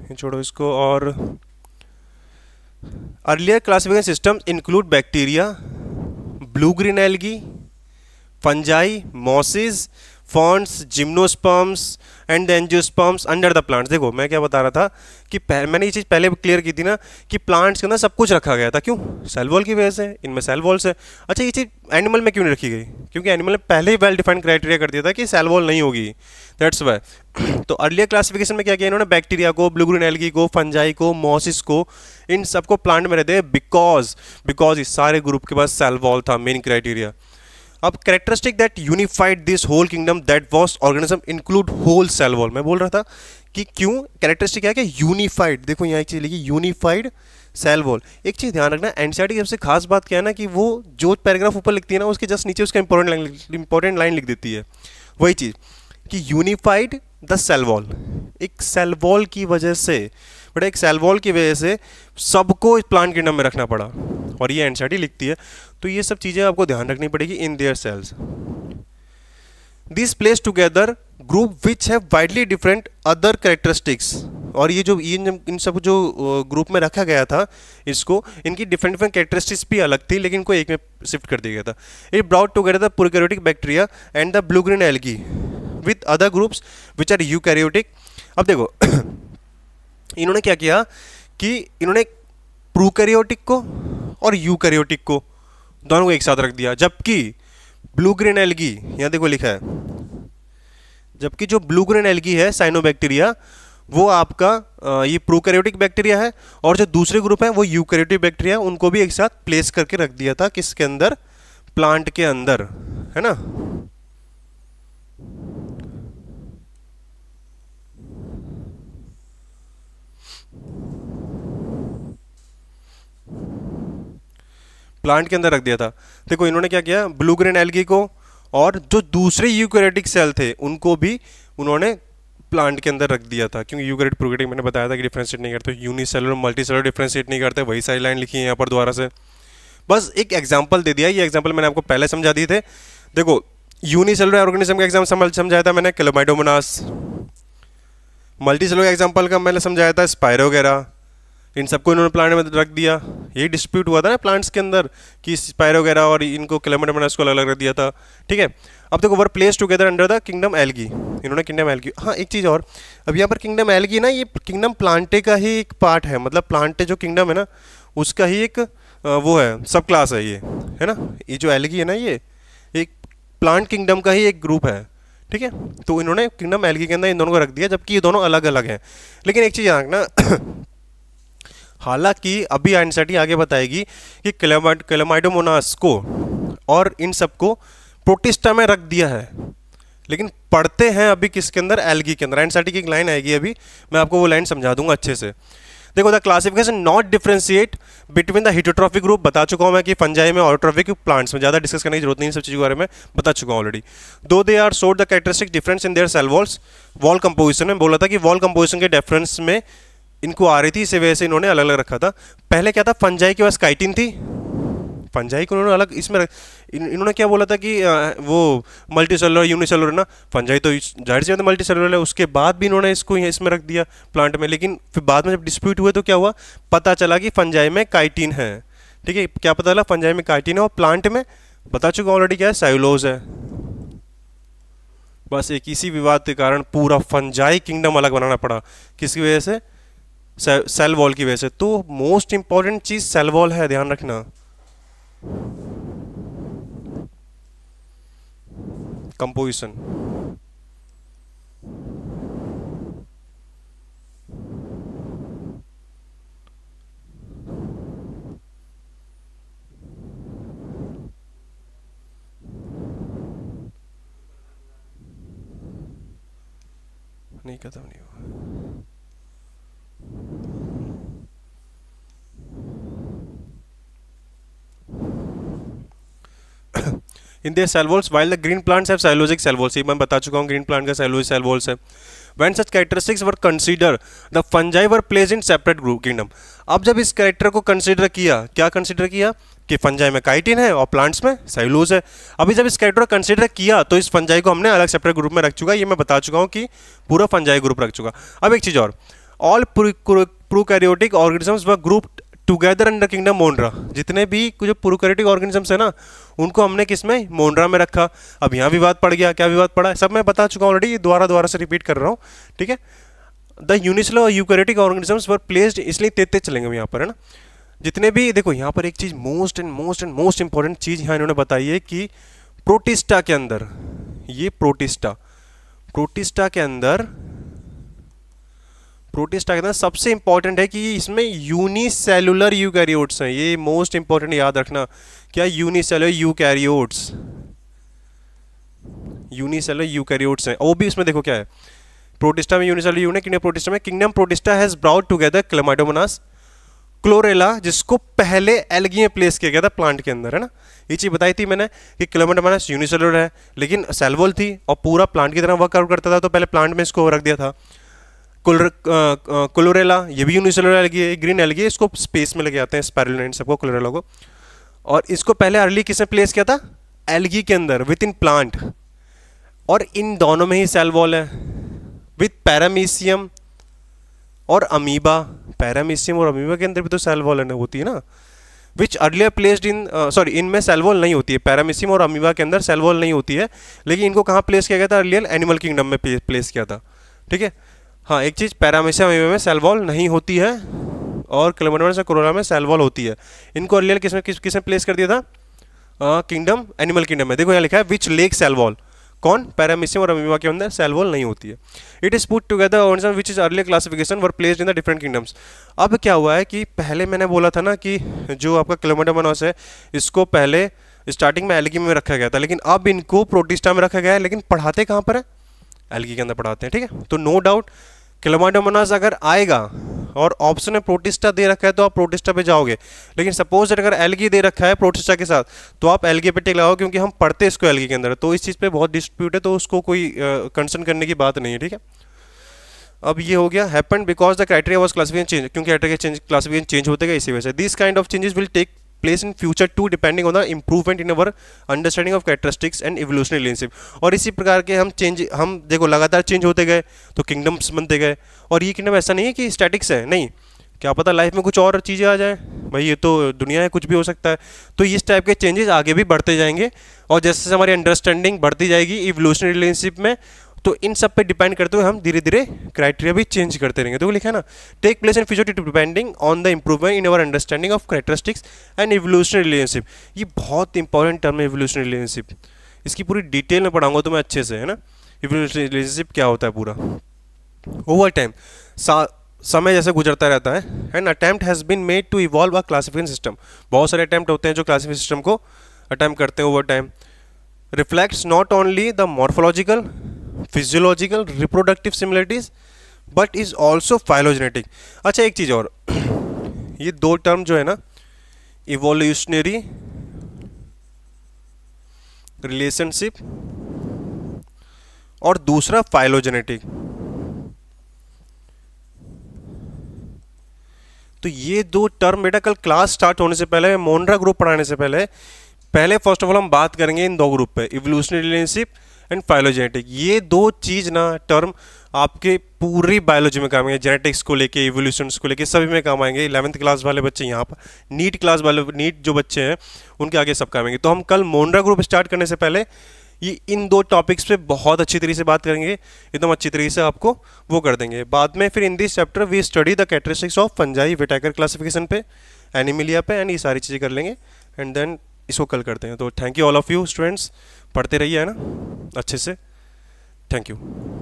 earlier classification systems include bacteria, blue-green algae, fungi, mosses, ferns gymnosperms and angiosperms under the plants देखो मैं क्या बता रहा था कि मैंने ये चीज़ पहले क्लियर की थी ना कि प्लांट्स के अंदर सब कुछ रखा गया था क्यों सेल वॉल की वजह से इनमें सेल वॉल्स है अच्छा ये चीज़ एनिमल में क्यों नहीं रखी गई क्योंकि एनिमल ने पहले ही वेल डिफाइंड क्राइटेरिया कर दिया था कि सेल वॉल नहीं होगी दैट्स वाई *clears throat* तो अर्लियर क्लासिफिकेशन में क्या किया इन्होंने बैक्टीरिया को ब्लूग्रीन एलगी को फंजाई को मोसिस को इन सबको प्लांट में रहते बिकॉज बिकॉज इस सारे ग्रुप के पास सेल वॉल था मेन क्राइटेरिया अब characteristic that unified this whole kingdom that was organism include whole cell wall मैं बोल रहा था कि क्यों कैरेक्टरिस्टिक क्या है कि यूनिफाइड देखो यहाँ एक चीज़ लिखी यूनिफाइड सेल वॉल एक चीज़ ध्यान रखना एनसीआर e की सबसे खास बात क्या है ना कि वो जो पैराग्राफ ऊपर लिखती है ना उसके जस्ट नीचे उसका इंपॉर्टेंट लाइन इंपॉर्टेंट लाइन लिख देती है वही चीज़ कि यूनिफाइड द सेल वॉल एक सेल वॉल की वजह से बट एक सेल वॉल की वजह से सबको इस प्लांट किंगडम में रखना पड़ा और ये एनसीआर e लिखती है तो ये सब चीज़ें आपको ध्यान रखनी पड़ेगी in their cells this place together group which have widely different other characteristics और ये जो इन इन सब जो ग्रुप में रखा गया था इसको इनकी डिफरेंट डिफरेंट कैरेक्टरिस्टिक्स भी अलग थी लेकिन इनको एक में शिफ्ट कर दिया गया था it brought together the prokaryotic bacteria and the blue green algae with other groups which are eukaryotic अब देखो *coughs* इन्होंने क्या किया कि इन्होंने प्रोकैरियोटिक को और यूकैरियोटिक को दोनों को एक साथ रख दिया जबकि ब्लू ग्रीन एलगी यहाँ देखो लिखा है जबकि जो ब्लू ग्रीन एलगी है साइनोबैक्टीरिया वो आपका ये प्रोकैरियोटिक बैक्टीरिया है और जो दूसरे ग्रुप है वो यूकैरियोटिक बैक्टीरिया उनको भी एक साथ प्लेस करके रख दिया था किसके अंदर प्लांट के अंदर है ना प्लांट के अंदर रख दिया था देखो इन्होंने क्या किया ब्लू ग्रेन एलगी को और जो दूसरे यूक्रेटिक सेल थे उनको भी उन्होंने प्लांट के अंदर रख दिया था क्योंकि यूक्रेट प्रोग्रेटिक मैंने बताया था कि डिफ्रेंशिएट नहीं करते यूनिसेलर और मल्टीसेलर डिफ्रेंशिएट नहीं करते वही सारी लाइन लिखी है यहाँ पर दोबारा से बस एक एग्जाम्पल दे दिया ये एग्जाम्पल मैंने आपको पहले समझा दिए थे देखो यूनिसेलर ऑर्गेनिज्म का एग्जाम समझाया था मैंने क्लोमाइडोमोनास सेलर एग्जाम्पल का मैंने समझाया था वगैरह इन सबको इन्होंने प्लांट में रख दिया यही डिस्प्यूट हुआ था ना प्लांट्स के अंदर कि स्पायर वगैरह और इनको क्लाइमेट मैंने उसको अलग अलग रख दिया था ठीक है अब देखो were place together under the kingdom algae इन्होंने किंगडम एलगी हाँ एक चीज़ और अब यहाँ पर किंगडम एलगी ना ये किंगडम प्लांटे का ही एक पार्ट है मतलब प्लांटे जो किंगडम है ना उसका ही एक वो है सब क्लास है ये है ना ये जो एलगी है ना ये एक प्लांट किंगडम का ही एक ग्रुप है ठीक है तो इन्होंने किंगडम एलगी के अंदर इन दोनों को रख दिया जबकि ये दोनों अलग अलग हैं लेकिन एक चीज़ याद रखना हालांकि अभी आइनस्टाइन आगे बताएगी कि क्लेमाइडोमोनास को और इन सबको प्रोटिस्टा में रख दिया है लेकिन पढ़ते हैं अभी किसके अंदर एलगी के अंदर एनसाटी की एक लाइन आएगी अभी मैं आपको वो लाइन समझा दूंगा अच्छे से देखो the classification not differentiate between the heterotrophic group बता चुका हूँ मैं कि फंजाई में ऑटोट्रॉफिक प्लांट्स में ज़्यादा डिस्कस करने की जरूरत नहीं सब चीज़ के बारे में बता चुका हूँ already though they are showed the characteristic difference in their cell walls wall composition में बोला था कि वॉल कंपोजिशन के डिफरेंस में इनको आ रही थी इसी वजह से इन्होंने अलग अलग रखा था पहले क्या था फंजाई के पास काइटिन थी फंजाई को उन्होंने अलग इसमें रख इन, इन्होंने क्या बोला था कि आ, वो मल्टी सेलर यूनि सेलर ना फंजाई तो जाहिर सी बात मल्टी सेलर है उसके बाद भी इन्होंने इसको इसमें रख दिया प्लांट में लेकिन फिर बाद में जब डिस्प्यूट हुए तो क्या हुआ पता चला कि फंजाई में काइटिन है ठीक है क्या पता चला फंजाई में काइटिन है और प्लांट में बता चुका ऑलरेडी क्या है साइलोज है बस एक इसी विवाद के कारण पूरा फंजाई किंगडम अलग बनाना पड़ा किसकी वजह से सेल वॉल की वजह से तो मोस्ट इंपॉर्टेंट चीज़ सेल वॉल है ध्यान रखना कंपोजिशन नहीं खत्म नहीं हुआ in their cell walls while the green plants have cellulosic cell walls ये मैं बता चुका हूँ ग्रीन प्लांट का साइलोजिक सेल वॉल्स है when such characteristics were consider the fungi were place in separate group kingdom अब जब इस कैरेक्टर को कंसिडर किया क्या कंसिडर किया कि फंजाई में काइटिन है और प्लांट्स में सेलोज है अभी जब इस कैरेक्टर को कंसिडर किया तो इस फंजाई को हमने अलग सेपरेट ग्रुप में रख चुका ये मैं बता चुका हूँ कि पूरा फंजाई ग्रुप रख चुका अब एक चीज़ और all prokaryotic organisms we group together under kingdom Monera जितने भी जो प्रोकैरियोटिक ऑर्गेनिजम्स है ना उनको हमने किस में मोन्ड्रा में रखा अब यहाँ विवाद पड़ गया क्या विवाद पड़ा सब मैं बता चुका हूँ ऑलरेडी दोबारा दोबारा से रिपीट कर रहा हूँ ठीक है द यूनिसलो और यूकैरियोटिक ऑर्गेनिजम्स वर प्लेस्ड इसलिए तेते चलेंगे यहाँ पर है ना जितने भी देखो यहाँ पर एक चीज़ most and most and most important चीज़ यहाँ इन्होंने बताई है कि प्रोटिस्टा के अंदर ये प्रोटिस्टा प्रोटिस्टा के अंदर प्रोटिस्टा के अंदर सबसे इंपॉर्टेंट है कि इसमें यूनिसेलुलर यूकैरियोट्स हैं ये मोस्ट इंपॉर्टेंट याद रखना क्या यूनिसेलुलर यूकैरियोट्स यूनिसेलुलर यूकैरियोट्स हैं वो भी इसमें देखो क्या है प्रोटिस्टा में unicellular you unit kingdom protista में kingdom protista has brought together chlamydomonas chlorella जिसको पहले एलगी में प्लेस किया गया था प्लांट के अंदर है ना ये चीज़ बताई थी मैंने कि क्लेमेंट माइनस यूनिसेलुलर है लेकिन सेलवोल थी और पूरा प्लांट की तरह वर्क आउट करता था तो पहले प्लांट में इसको रख दिया था क्लोरेला ये भी यूनिसेलर एलगी है ग्रीन एलगी है इसको स्पेस में लेके आते हैं स्पायरुलिन सबको कुलोरेला को और इसको पहले अर्ली किसने प्लेस किया था एलगी के अंदर विथ इन प्लांट और इन दोनों में ही सेल वॉल है विथ पैरामीसियम और अमीबा पैरामीसियम और अमीबा के अंदर भी तो सेल वॉल होती है ना which earlier placed in sorry इनमें सेलवॉल नहीं होती है पैरामिसिम और अमीबा के अंदर सेलवॉल नहीं होती है लेकिन इनको कहाँ प्लेस किया गया था अर्लियर एनिमल किंगडम में प्लेस किया था ठीक है हाँ एक चीज़ पैरामेशियम एवे में सेलवॉल नहीं होती है और क्लेमोडोन से कोरोना में सेलवॉल होती है इनको अर्लियर किसमें किस किसने प्लेस कर दिया था किंगडम एनिमल किंगडम में देखो यहाँ लिखा है विच लेक सेलवॉल कौन पैरामिशियम और अमीबा के अंदर सेलवॉल नहीं होती है it is put together organism which is earlier classification were placed in the different kingdoms अब क्या हुआ है कि पहले मैंने बोला था ना कि जो आपका किलोमीटर है इसको पहले स्टार्टिंग में एलगी में रखा गया था लेकिन अब इनको प्रोटिस्टा में रखा गया है लेकिन पढ़ाते कहाँ पर है एलगी के अंदर पढ़ाते हैं ठीक है तो नो डाउट क्लेमाइडोमोनास अगर आएगा और ऑप्शन में प्रोटिस्टा दे रखा है तो आप प्रोटिस्टा पे जाओगे लेकिन सपोज अगर एलगी दे रखा है प्रोटिस्टा के साथ तो आप एलगी पे टिक लगाओ क्योंकि हम पढ़ते इसको एलगी के अंदर तो इस चीज़ पे बहुत डिस्प्यूट है तो उसको कोई कंसर्न करने की बात नहीं है ठीक है अब ये हो गया happen because the criteria was classification change क्योंकि क्राइटेरिया चेंज क्लासिफिकेशन चेंज होते गए इसी वजह से this kind of changes will take place in future too depending on the improvement in our understanding of characteristics and evolutionary relationship और इसी प्रकार के हम चेंज हम देखो लगातार चेंज होते गए तो किंगडम्स बनते गए और ये किंगडम ऐसा नहीं है कि स्टैटिक्स है नहीं क्या पता लाइफ में कुछ और चीज़ें आ जाएँ भाई ये तो दुनिया है कुछ भी हो सकता है तो इस टाइप के चेंजेस आगे भी बढ़ते जाएंगे और जैसे जैसे हमारी अंडरस्टैंडिंग बढ़ती जाएगी इवोल्यूशनरी रिलेशनशिप में तो इन सब पे डिपेंड करते हुए हम धीरे धीरे क्राइटेरिया भी चेंज करते रहेंगे तो लिखा है ना take place in future depending on the improvement in our understanding of characteristics and evolutionary relationship ये बहुत इंपॉर्टेंट टर्म है एवोल्यूशनरी रिलेशनशिप इसकी पूरी डिटेल में पढ़ाऊंगा तो मैं अच्छे से है ना एवोल्यूशनरी रिलेशनशिप क्या होता है पूरा ओवर टाइम समय जैसे गुजरता रहता है and attempt has been made to evolve a classification system बहुत सारे अटैम्प्ट होते हैं जो क्लासिफिकेशन सिस्टम को अटैम्प्ट करते हैं over time reflects not only the morphological physiological reproductive similarities but is also phylogenetic अच्छा एक चीज़ और ये दो टर्म जो है ना इवोल्यूशनरी रिलेशनशिप और दूसरा फाइलोजेनेटिक तो ये दो टर्म बेटा कल क्लास स्टार्ट होने से पहले मोन्ड्रा ग्रुप पढ़ाने से पहले पहले फर्स्ट ऑफ ऑल हम बात करेंगे इन दो ग्रुप पे इवोल्यूशनरी रिलेशनशिप एंड फाइलोजेनेटिक ये दो चीज़ ना टर्म आपके पूरी बायोलॉजी में काम आएंगे जेनेटिक्स को लेके इवोल्यूशन को लेके सभी में काम आएंगे इलेवंथ क्लास वाले बच्चे यहाँ पर नीट क्लास वाले नीट जो बच्चे हैं उनके आगे सब काम आएंगे तो हम कल मोन्ड्रा ग्रुप स्टार्ट करने से पहले ये इन दो टॉपिक्स पे बहुत अच्छी तरीके से बात करेंगे एकदम अच्छी तरीके से आपको वो कर देंगे बाद में फिर in this chapter we study the characteristics of fungi Whittaker classification पे एनिमिलिया पे एंड ये सारी चीज़ें कर लेंगे एंड देन इसको कल करते हैं तो thank you all of you students पढ़ते रहिए है ना अच्छे से थैंक यू